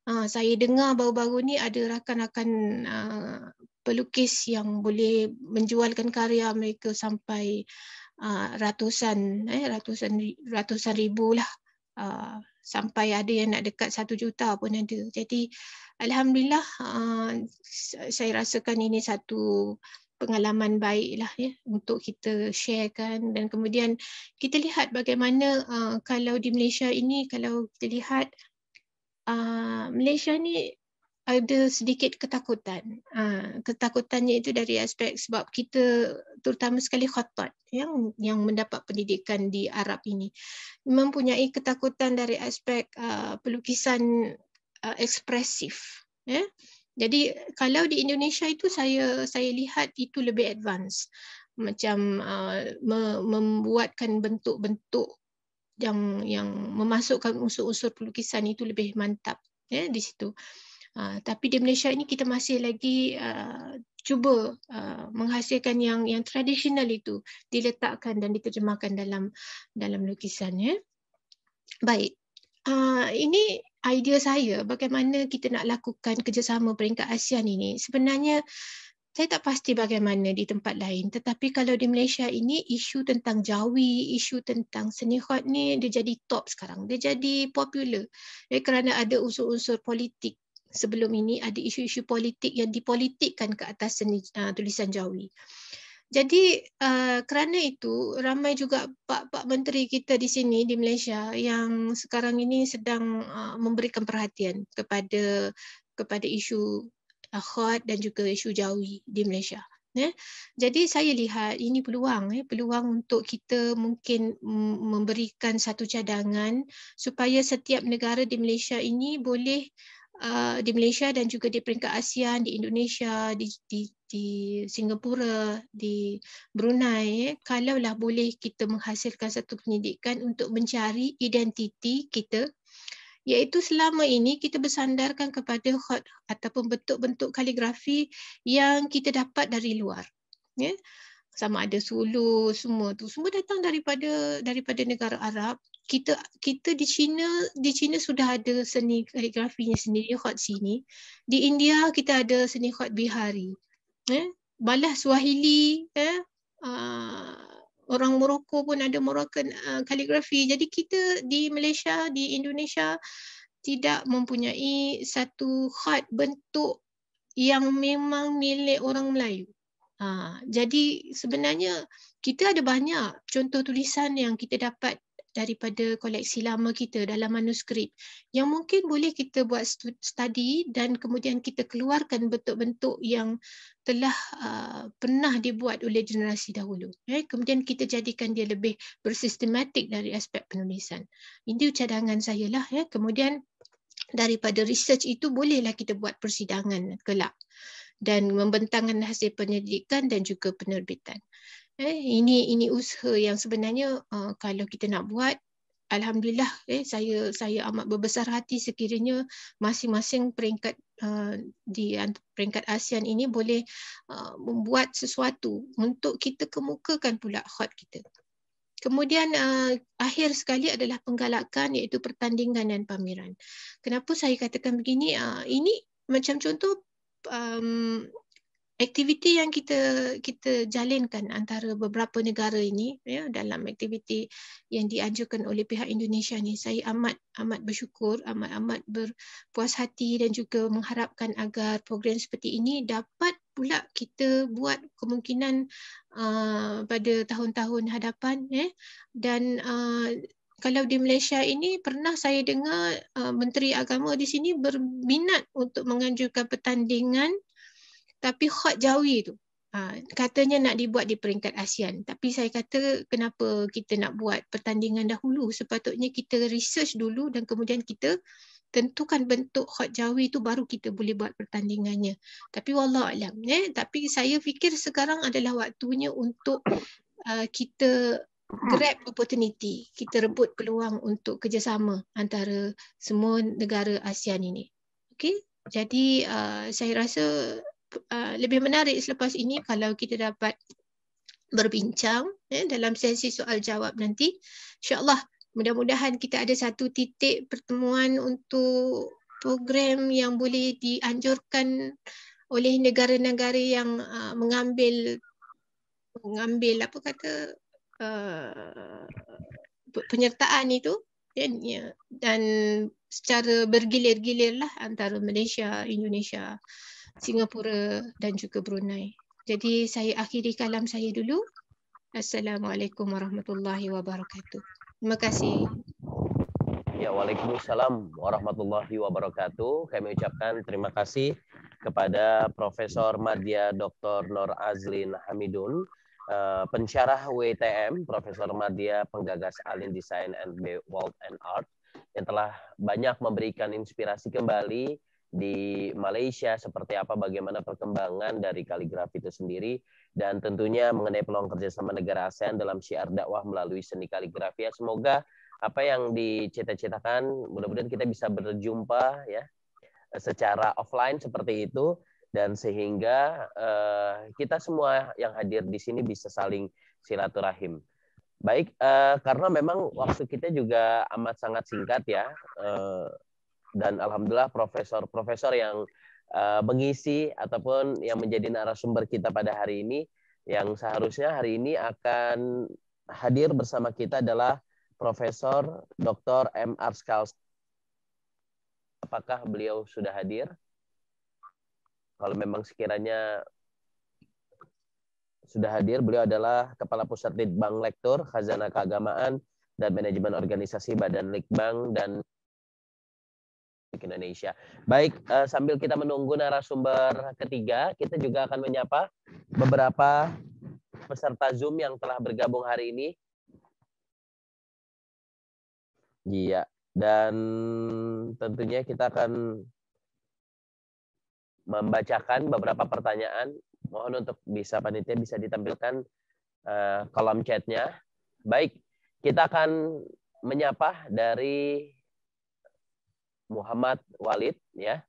Uh, saya dengar baru-baru ni ada rakan-rakan uh, pelukis yang boleh menjualkan karya mereka sampai uh, ratusan eh ratusan ratusan ribulah. Uh, sampai ada yang nak dekat satu juta pun ada. Jadi Alhamdulillah uh, saya rasakan ini satu pengalaman baik lah ya untuk kita sharekan dan kemudian kita lihat bagaimana uh, kalau di Malaysia ini kalau kita lihat uh, Malaysia ni ada sedikit ketakutan. Uh, ketakutannya itu dari aspek sebab kita terutama sekali khotot yang yang mendapat pendidikan di Arab ini mempunyai ketakutan dari aspek uh, pelukisan uh, ekspresif. Ya. Yeah? Jadi kalau di Indonesia itu saya saya lihat itu lebih advance macam uh, membuatkan bentuk-bentuk yang yang memasukkan unsur-unsur pelukisan itu lebih mantap ya di situ. Uh, tapi di Malaysia ini kita masih lagi uh, cuba uh, menghasilkan yang yang tradisional itu diletakkan dan diterjemahkan dalam dalam lukisannya. Baik. Uh, ini idea saya bagaimana kita nak lakukan kerjasama peringkat ASEAN ini sebenarnya saya tak pasti bagaimana di tempat lain tetapi kalau di Malaysia ini isu tentang jawi isu tentang seni khat ni dia jadi top sekarang dia jadi popular ya, kerana ada unsur-unsur politik sebelum ini ada isu-isu politik yang dipolitikkan ke atas seni uh, tulisan jawi jadi uh, kerana itu ramai juga pak-pak menteri kita di sini di Malaysia yang sekarang ini sedang uh, memberikan perhatian kepada kepada isu akhwat eh, dan juga isu Jauhi di Malaysia. Yeah. Jadi saya lihat ini peluang, eh, peluang untuk kita mungkin memberikan satu cadangan supaya setiap negara di Malaysia ini boleh uh, di Malaysia dan juga di peringkat ASEAN, di Indonesia, di, di, di Singapura, di Brunei, eh, kalaulah boleh kita menghasilkan satu penyidikan untuk mencari identiti kita, iaitu selama ini kita bersandarkan kepada khot ataupun bentuk-bentuk kaligrafi yang kita dapat dari luar. Ya. Sama ada sulu semua tu semua datang daripada daripada negara Arab. Kita kita di China di China sudah ada seni kaligrafinya sendiri khot sini. Di India kita ada seni khot Bihari eh, balas Swahili, eh, uh, orang Morocco pun ada Moroccan kaligrafi. Ah, jadi kita di Malaysia, di Indonesia tidak mempunyai satu khat bentuk yang memang milik orang Melayu. Ha, jadi sebenarnya kita ada banyak contoh tulisan yang kita dapat daripada koleksi lama kita dalam manuskrip yang mungkin boleh kita buat study dan kemudian kita keluarkan bentuk-bentuk yang telah uh, pernah dibuat oleh generasi dahulu. Eh, kemudian kita jadikan dia lebih bersistematik dari aspek penulisan. Ini cadangan saya lah. Eh. Kemudian daripada research itu bolehlah kita buat persidangan kelak dan membentangkan hasil penyelidikan dan juga penerbitan. Eh, ini ini usaha yang sebenarnya uh, kalau kita nak buat alhamdulillah eh saya saya amat berbesar hati sekiranya masing-masing peringkat uh, di peringkat ASEAN ini boleh uh, membuat sesuatu untuk kita kemukakan pula hot kita. Kemudian uh, akhir sekali adalah penggalakan iaitu pertandingan dan pameran. Kenapa saya katakan begini? Uh, ini macam contoh um, aktiviti yang kita kita jalinkan antara beberapa negara ini ya dalam aktiviti yang dianjurkan oleh pihak Indonesia ni saya amat amat bersyukur amat amat berpuas hati dan juga mengharapkan agar program seperti ini dapat pula kita buat kemungkinan uh, pada tahun-tahun hadapan ya eh, dan uh, kalau di Malaysia ini pernah saya dengar uh, menteri agama di sini berminat untuk menganjurkan pertandingan tapi hot jawi tu ha, katanya nak dibuat di peringkat ASEAN tapi saya kata kenapa kita nak buat pertandingan dahulu sepatutnya kita research dulu dan kemudian kita tentukan bentuk hot jawi tu baru kita boleh buat pertandingannya tapi wallah alam eh? tapi saya fikir sekarang adalah waktunya untuk uh, kita grab opportunity kita rebut peluang untuk kerjasama antara semua negara ASEAN ini Okay, jadi uh, saya rasa Uh, lebih menarik selepas ini kalau kita dapat berbincang ya, dalam sesi soal jawab nanti. InsyaAllah mudah-mudahan kita ada satu titik pertemuan untuk program yang boleh dianjurkan oleh negara-negara yang uh, mengambil mengambil apa kata uh, penyertaan itu ya, ya, dan secara bergilir-gilirlah antara Malaysia, Indonesia, Singapura dan juga Brunei. Jadi saya akhiri kalam saya dulu. Assalamualaikum warahmatullahi wabarakatuh. Terima kasih. Ya, Waalaikumsalam warahmatullahi wabarakatuh. Kami ucapkan terima kasih kepada Profesor Madya Dr. Nur Azlin Hamidun, eh, pensyarah WTM, Profesor Madya, penggagas Alin Design and World and Art, yang telah banyak memberikan inspirasi kembali di Malaysia seperti apa bagaimana perkembangan dari kaligrafi itu sendiri dan tentunya mengenai peluang kerjasama negara ASEAN dalam syiar dakwah melalui seni kaligrafi ya semoga apa yang dicita-citakan mudah-mudahan kita bisa berjumpa ya secara offline seperti itu dan sehingga uh, kita semua yang hadir di sini bisa saling silaturahim. Baik, uh, karena memang waktu kita juga amat sangat singkat ya. Uh, dan alhamdulillah profesor-profesor yang uh, mengisi ataupun yang menjadi narasumber kita pada hari ini yang seharusnya hari ini akan hadir bersama kita adalah Profesor Dr. M. Arskal. Apakah beliau sudah hadir? Kalau memang sekiranya sudah hadir, beliau adalah Kepala Pusat Litbang Lektur, Khazanah Keagamaan, dan Manajemen Organisasi Badan Litbang, dan Indonesia. Baik, uh, sambil kita menunggu narasumber ketiga, kita juga akan menyapa beberapa peserta Zoom yang telah bergabung hari ini. Iya, dan tentunya kita akan membacakan beberapa pertanyaan. Mohon untuk bisa panitia bisa ditampilkan uh, kolom chatnya. Baik, kita akan menyapa dari Muhammad Walid ya.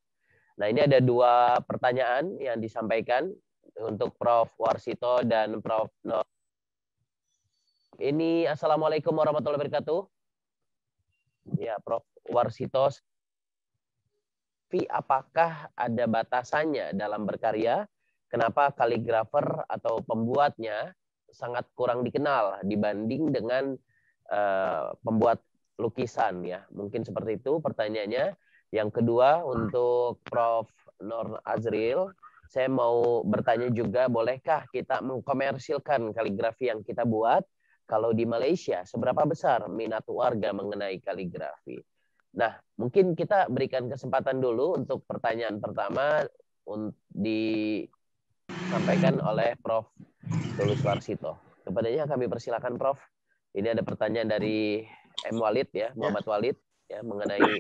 Nah, ini ada dua pertanyaan yang disampaikan untuk Prof Warsito dan Prof No. Ini Assalamualaikum warahmatullahi wabarakatuh. Ya, Prof Warsito. Tapi apakah ada batasannya dalam berkarya? Kenapa kaligrafer atau pembuatnya sangat kurang dikenal dibanding dengan uh, pembuat lukisan ya. Mungkin seperti itu pertanyaannya. Yang kedua hmm. untuk Prof. Nur Azril, saya mau bertanya juga bolehkah kita mengkomersilkan kaligrafi yang kita buat? Kalau di Malaysia, seberapa besar minat warga mengenai kaligrafi? Nah, mungkin kita berikan kesempatan dulu untuk pertanyaan pertama disampaikan oleh Prof. Tulus Warsito. Kepadanya kami persilakan Prof. Ini ada pertanyaan dari M Walid ya, ya. Muhammad ya. Walid ya mengenai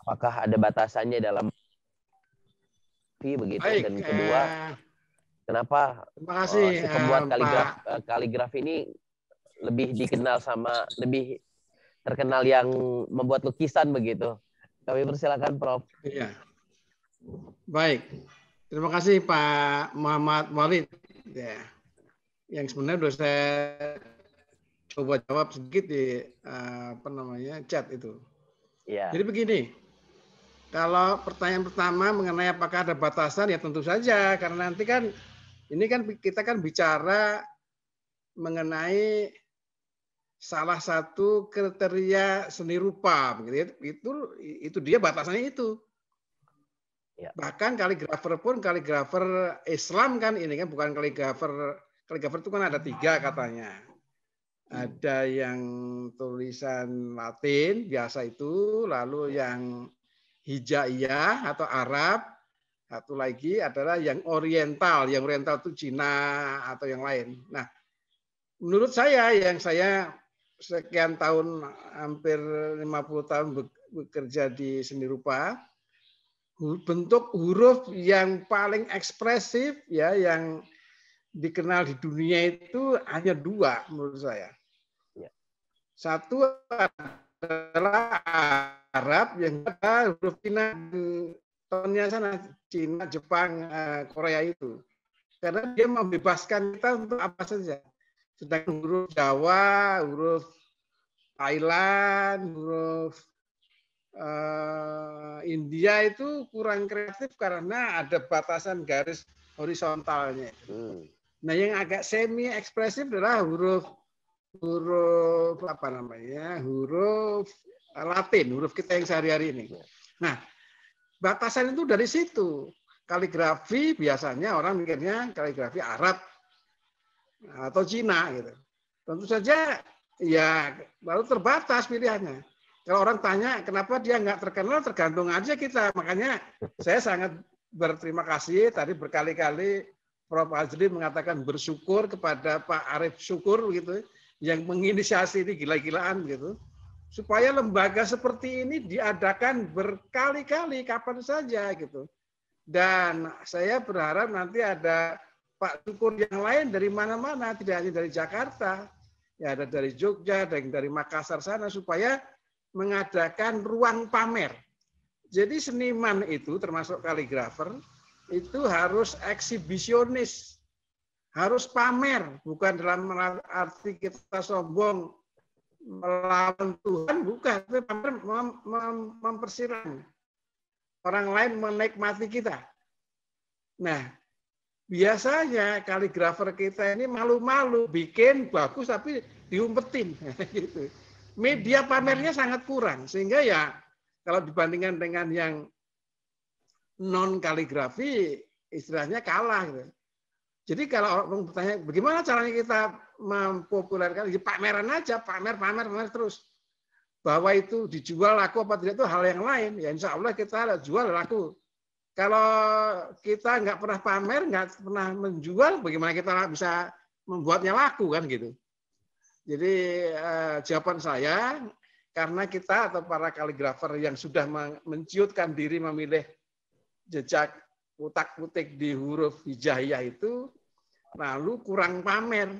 apakah ada batasannya dalam begitu Baik, dan kedua eh, kenapa terima kasih, oh, si pembuat eh, kaligraf Pak. Eh, kaligraf ini lebih dikenal sama lebih terkenal yang membuat lukisan begitu kami persilakan Prof. Iya. Baik. Terima kasih Pak Muhammad Walid ya. Yang sebenarnya sudah saya coba jawab sedikit di eh, apa namanya chat itu. Ya. Jadi begini, kalau pertanyaan pertama mengenai apakah ada batasan ya tentu saja karena nanti kan ini kan kita kan bicara mengenai salah satu kriteria seni rupa begitu ya. itu itu dia batasannya itu ya. bahkan kaligrafer pun kaligrafer Islam kan ini kan bukan kaligrafer kaligrafer itu kan ada tiga katanya Hmm. ada yang tulisan Latin biasa itu, lalu ya. yang hijaiyah atau Arab, satu lagi adalah yang Oriental, yang Oriental itu Cina atau yang lain. Nah, menurut saya yang saya sekian tahun hampir 50 tahun bekerja di seni rupa, bentuk huruf yang paling ekspresif ya yang dikenal di dunia itu hanya dua menurut saya. Satu adalah Arab yang ada huruf Cina tonnya sana Cina, Jepang, eh, Korea itu. Karena dia membebaskan kita untuk apa saja. Sedangkan huruf Jawa, huruf Thailand, huruf uh, India itu kurang kreatif karena ada batasan garis horizontalnya. Hmm. Nah, yang agak semi ekspresif adalah huruf huruf apa namanya huruf Latin huruf kita yang sehari-hari ini ya. nah batasan itu dari situ kaligrafi biasanya orang mikirnya kaligrafi Arab atau Cina gitu tentu saja ya baru terbatas pilihannya kalau orang tanya kenapa dia nggak terkenal tergantung aja kita makanya saya sangat berterima kasih tadi berkali-kali Prof. Azri mengatakan bersyukur kepada Pak Arif Syukur gitu yang menginisiasi ini gila-gilaan gitu supaya lembaga seperti ini diadakan berkali-kali kapan saja gitu. Dan saya berharap nanti ada Pak Syukur yang lain dari mana-mana, tidak hanya dari Jakarta, ya ada dari Jogja, ada dari Makassar sana supaya mengadakan ruang pamer. Jadi seniman itu termasuk kaligrafer itu harus eksibisionis harus pamer, bukan dalam arti kita sombong melawan Tuhan, bukan. Tapi pamer mem mem mempersilang orang lain menikmati kita. Nah, biasanya kaligrafer kita ini malu-malu, bikin bagus tapi diumpetin. gitu. Media pamernya sangat kurang, sehingga ya kalau dibandingkan dengan yang non kaligrafi, istilahnya kalah. Gitu jadi kalau orang bertanya bagaimana caranya kita mempopulerkan, jadi ya, pameran aja, pamer, pamer, pamer terus. Bahwa itu dijual laku apa tidak itu hal yang lain. Ya insya Allah kita jual laku. Kalau kita nggak pernah pamer, nggak pernah menjual, bagaimana kita bisa membuatnya laku kan gitu. Jadi eh, jawaban saya karena kita atau para kaligrafer yang sudah menciutkan diri memilih jejak kutak putik di huruf hijaiyah itu lalu kurang pamer.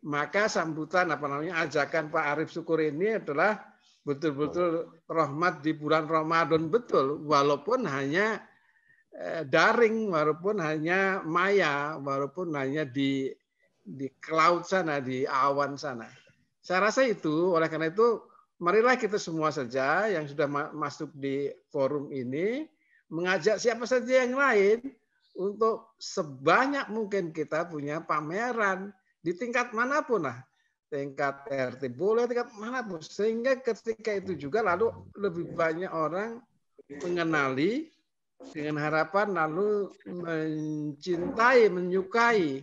Maka sambutan apa namanya ajakan Pak Arif Syukur ini adalah betul-betul rahmat di bulan Ramadan betul walaupun hanya eh, daring walaupun hanya maya walaupun hanya di di cloud sana di awan sana. Saya rasa itu oleh karena itu marilah kita semua saja yang sudah masuk di forum ini mengajak siapa saja yang lain untuk sebanyak mungkin kita punya pameran di tingkat manapun lah tingkat RT boleh tingkat manapun sehingga ketika itu juga lalu lebih banyak orang mengenali dengan harapan lalu mencintai menyukai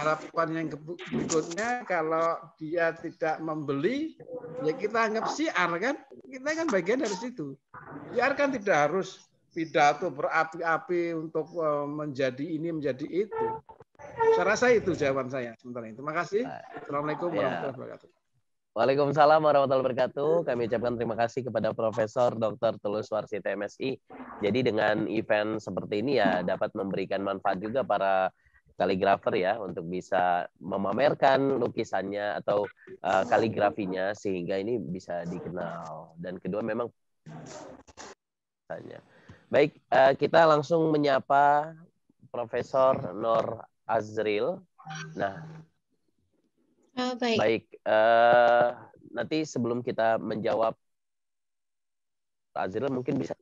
harapan yang berikutnya kalau dia tidak membeli ya kita anggap siar kan kita kan bagian dari situ biarkan tidak harus pidato berapi-api untuk eh, menjadi ini menjadi itu. Saya rasa itu jawaban saya Sebentar ini. Terima kasih. Assalamualaikum ya. warahmatullahi wabarakatuh. Waalaikumsalam warahmatullahi wabarakatuh. Kami ucapkan terima kasih kepada Profesor Dr. Tulus Warsi TMSI. Jadi dengan event seperti ini ya dapat memberikan manfaat juga para kaligrafer ya untuk bisa memamerkan lukisannya atau uh, kaligrafinya sehingga ini bisa dikenal. Dan kedua memang tanya. Baik, eh, kita langsung menyapa Profesor Nur Azril. Nah, oh, baik. Baik, eh, nanti sebelum kita menjawab Azril mungkin bisa.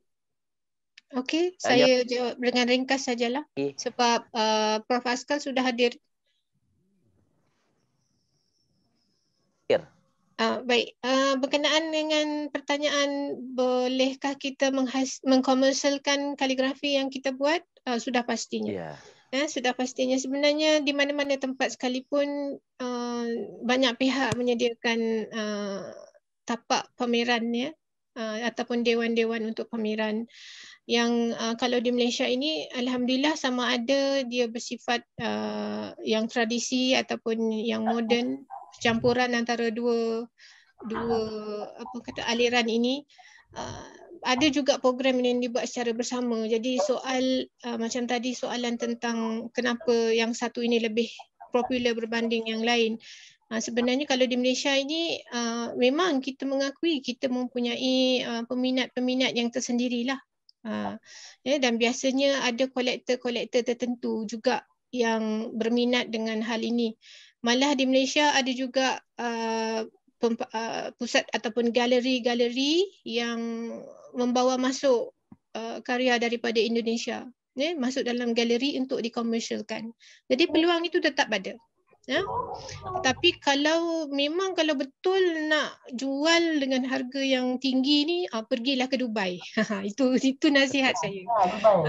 Oke, okay, saya jawab dengan ringkas sajalah. Okay. Sebab uh, Prof Askal sudah hadir. Hadir. Uh, baik, uh, berkenaan dengan pertanyaan bolehkah kita mengkomersialkan kaligrafi yang kita buat? Uh, sudah pastinya. Yeah. Ya. Uh, sudah pastinya. Sebenarnya di mana-mana tempat sekalipun uh, banyak pihak menyediakan uh, tapak pameran ya, uh, ataupun dewan-dewan untuk pameran yang uh, kalau di Malaysia ini Alhamdulillah sama ada dia bersifat uh, yang tradisi ataupun yang moden campuran antara dua dua apa kata aliran ini uh, ada juga program yang dibuat secara bersama jadi soal uh, macam tadi soalan tentang kenapa yang satu ini lebih popular berbanding yang lain uh, sebenarnya kalau di Malaysia ini uh, memang kita mengakui kita mempunyai uh, peminat-peminat yang tersendirilah uh, yeah, dan biasanya ada kolektor-kolektor tertentu juga yang berminat dengan hal ini uh, Malah di Malaysia ada juga uh, pem, uh, pusat ataupun galeri-galeri yang membawa masuk uh, karya daripada Indonesia. Yeah, masuk dalam galeri untuk dikomersialkan. Jadi peluang itu tetap ada. Ya. Tapi kalau memang kalau betul nak jual dengan harga yang tinggi ni, ah, pergilah ke Dubai. itu itu nasihat saya.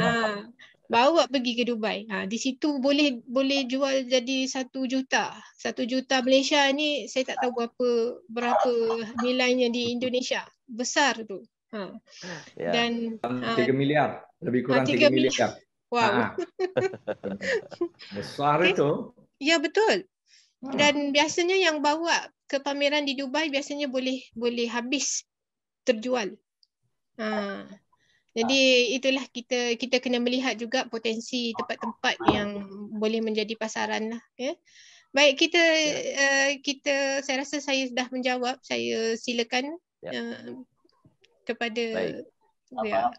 Ah, bawa pergi ke Dubai. Ha, di situ boleh boleh jual jadi satu juta. Satu juta Malaysia ni saya tak tahu berapa berapa nilainya di Indonesia. Besar tu. Ha. Ya. Dan um, ha, tiga ha, miliar. Lebih kurang tiga miliar. miliar. Wow. Ha. Besar okay. itu. Ya betul. Hmm. Dan biasanya yang bawa ke pameran di Dubai biasanya boleh boleh habis terjual. Ha. Jadi itulah kita kita kena melihat juga potensi tempat-tempat yang boleh menjadi pasaran lah. ya Baik kita yeah. Ya. uh, kita saya rasa saya sudah menjawab. Saya silakan yeah. Ya. uh, kepada. Ya.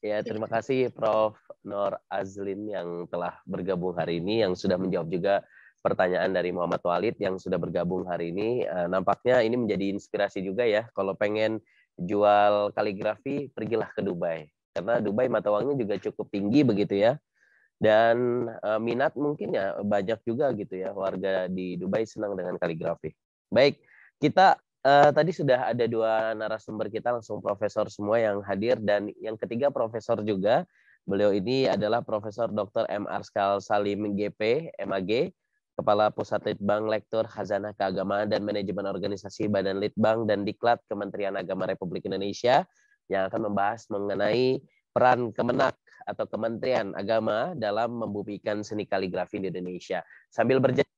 ya. terima kasih Prof Nur Azlin yang telah bergabung hari ini yang sudah menjawab juga pertanyaan dari Muhammad Walid yang sudah bergabung hari ini. Eh, nampaknya ini menjadi inspirasi juga ya kalau pengen. jual kaligrafi, pergilah ke Dubai. Karena Dubai mata uangnya juga cukup tinggi begitu ya. Dan uh, minat mungkin ya banyak juga gitu ya warga di Dubai senang dengan kaligrafi. Baik, kita uh, tadi sudah ada dua narasumber kita langsung profesor semua yang hadir dan yang ketiga profesor juga. Beliau ini adalah Profesor Dr. M. Arskal Salim GP, MAG, Kepala Pusat Litbang Lektur Khazanah Keagamaan dan Manajemen Organisasi Badan Litbang dan Diklat Kementerian Agama Republik Indonesia yang akan membahas mengenai peran Kemenak atau Kementerian Agama dalam membumikan seni kaligrafi di Indonesia. Sambil berjalan,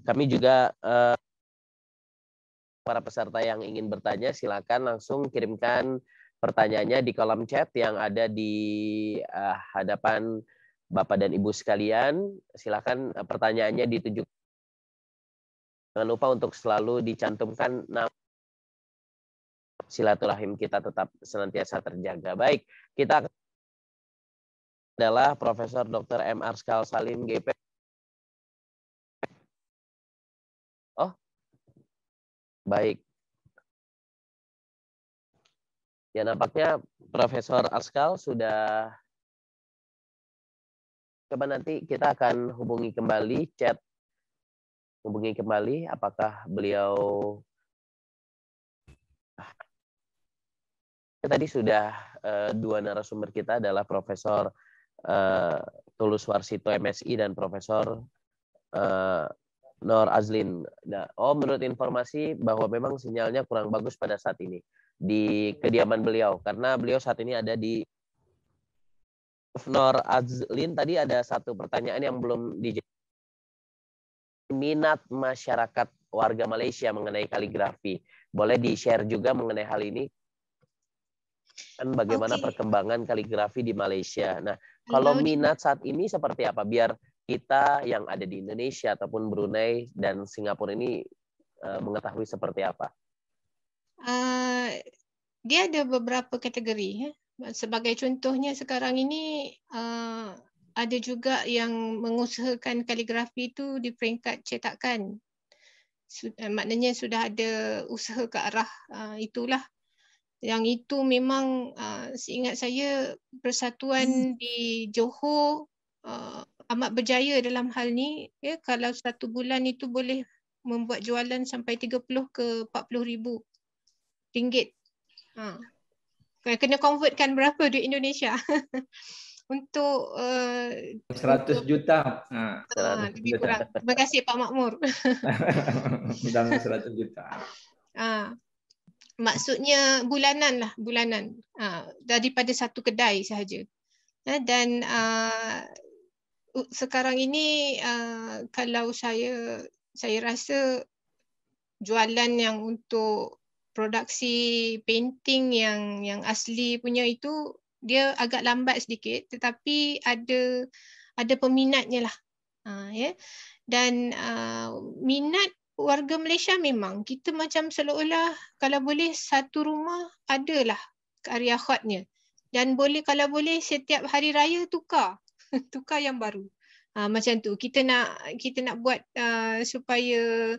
kami juga eh, para peserta yang ingin bertanya silakan langsung kirimkan pertanyaannya di kolom chat yang ada di eh, hadapan Bapak dan Ibu sekalian, silakan eh, pertanyaannya ditujukan. Jangan lupa untuk selalu dicantumkan nama silaturahim kita tetap senantiasa terjaga. Baik, kita adalah Profesor Dr. M. Arskal Salim GP. Oh, baik. Ya nampaknya Profesor Arskal sudah coba nanti kita akan hubungi kembali chat hubungi kembali apakah beliau tadi sudah uh, dua narasumber kita adalah Profesor uh, Tulus Warsito MSI dan Profesor uh, Nor Azlin. Nah, oh menurut informasi bahwa memang sinyalnya kurang bagus pada saat ini di kediaman beliau karena beliau saat ini ada di Nur Azlin tadi ada satu pertanyaan yang belum di minat masyarakat warga Malaysia mengenai kaligrafi. Boleh di-share juga mengenai hal ini? Dan bagaimana okay. perkembangan kaligrafi di Malaysia. Nah, kalau minat saat ini seperti apa? Biar kita yang ada di Indonesia ataupun Brunei dan Singapura ini uh, mengetahui seperti apa? Uh, dia ada beberapa kategori ya. Sebagai contohnya sekarang ini uh, ada juga yang mengusahakan kaligrafi itu di peringkat cetakan. Eh, maknanya sudah ada usaha ke arah uh, itulah. Yang itu memang uh, seingat saya persatuan hmm. di Johor amat berjaya dalam hal ini. Ya, kalau satu bulan itu boleh membuat jualan sampai 30 ke 40 ribu ringgit. Ha. Eh, kena convertkan berapa duit Indonesia untuk uh, eh, 100 juta. Ha. Uh, lebih kurang. Terima kasih Pak Makmur. Dan 100 juta. Ah. maksudnya bulanan lah, bulanan. Uh, daripada satu kedai sahaja. Uh, dan uh, sekarang ini uh, kalau saya saya rasa jualan yang untuk produksi painting yang yang asli punya itu dia agak lambat sedikit tetapi ada ada peminatnya lah uh, ya yeah. dan uh, minat warga Malaysia memang kita macam seolah-olah kalau boleh satu rumah adalah karya khatnya dan boleh kalau boleh setiap hari raya tukar tukar yang baru uh, macam tu kita nak kita nak buat uh, supaya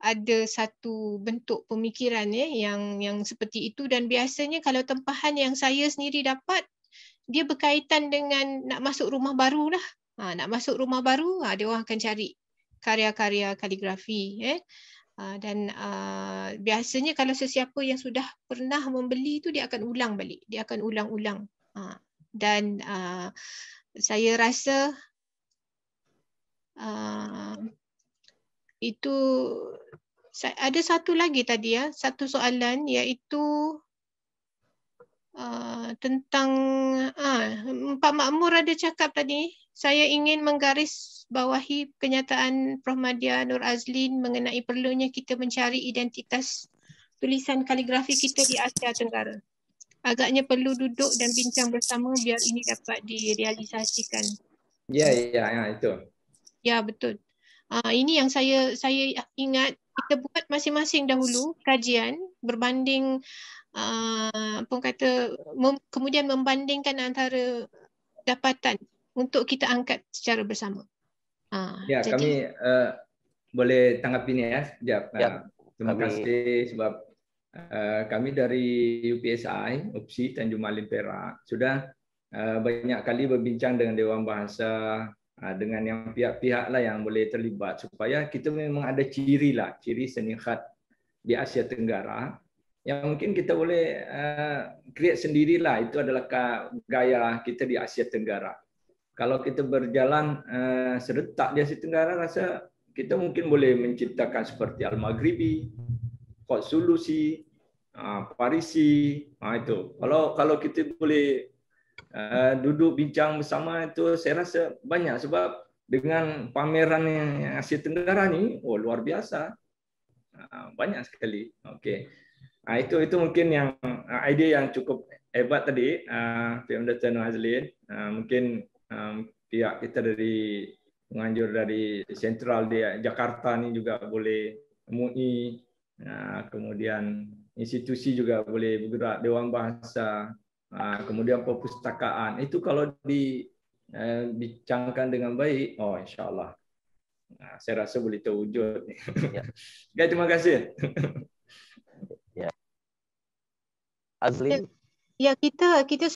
ada satu bentuk pemikiran ya yang yang seperti itu dan biasanya kalau tempahan yang saya sendiri dapat dia berkaitan dengan nak masuk rumah baru lah. Ha, nak masuk rumah baru, ha, orang akan cari karya-karya kaligrafi. Eh. Ha, dan uh, biasanya kalau sesiapa yang sudah pernah membeli itu, dia akan ulang balik. Dia akan ulang-ulang. Ha, dan uh, saya rasa uh, itu ada satu lagi tadi ya satu soalan iaitu Uh, tentang uh, Pak Makmur ada cakap tadi saya ingin menggaris bawahi kenyataan Prof. Madia Nur Azlin mengenai perlunya kita mencari identitas tulisan kaligrafi kita di Asia Tenggara agaknya perlu duduk dan bincang bersama biar ini dapat direalisasikan ya yeah, ya yeah, yeah, itu ya yeah, betul Ah, ini yang saya saya ingat kita buat masing-masing dahulu kajian berbanding uh, ah, pun kata mem, kemudian membandingkan antara dapatan untuk kita angkat secara bersama. Uh, ya, jadi, kami uh, boleh tanggap ini ya. Sekejap. Ya. Uh, terima kami. kasih sebab uh, kami dari UPSI, UPSI Tanjung Malim Perak sudah uh, banyak kali berbincang dengan Dewan Bahasa dengan yang pihak-pihak lah yang boleh terlibat supaya kita memang ada ciri lah ciri seni khat di Asia Tenggara yang mungkin kita boleh uh, create sendirilah itu adalah gaya kita di Asia Tenggara. Kalau kita berjalan uh, di Asia Tenggara rasa kita mungkin boleh menciptakan seperti Al-Maghribi, Kot Parisi, itu. Kalau kalau kita boleh Ah, duduk bincang bersama itu saya rasa banyak sebab dengan pameran yang Asia Tenggara ni oh luar biasa ah, banyak sekali okey uh, itu itu mungkin yang idea yang cukup hebat tadi uh, PM Dr. Noh Azlin mungkin pihak kita dari penganjur dari sentral di Jakarta ni juga boleh MUI kemudian institusi juga boleh bergerak Dewan Bahasa Nah, kemudian perpustakaan itu kalau di eh, dicangkan dengan baik, oh insya nah, saya rasa boleh terwujud. Ya. gak terima kasih. ya. Azlin. Ya kita kita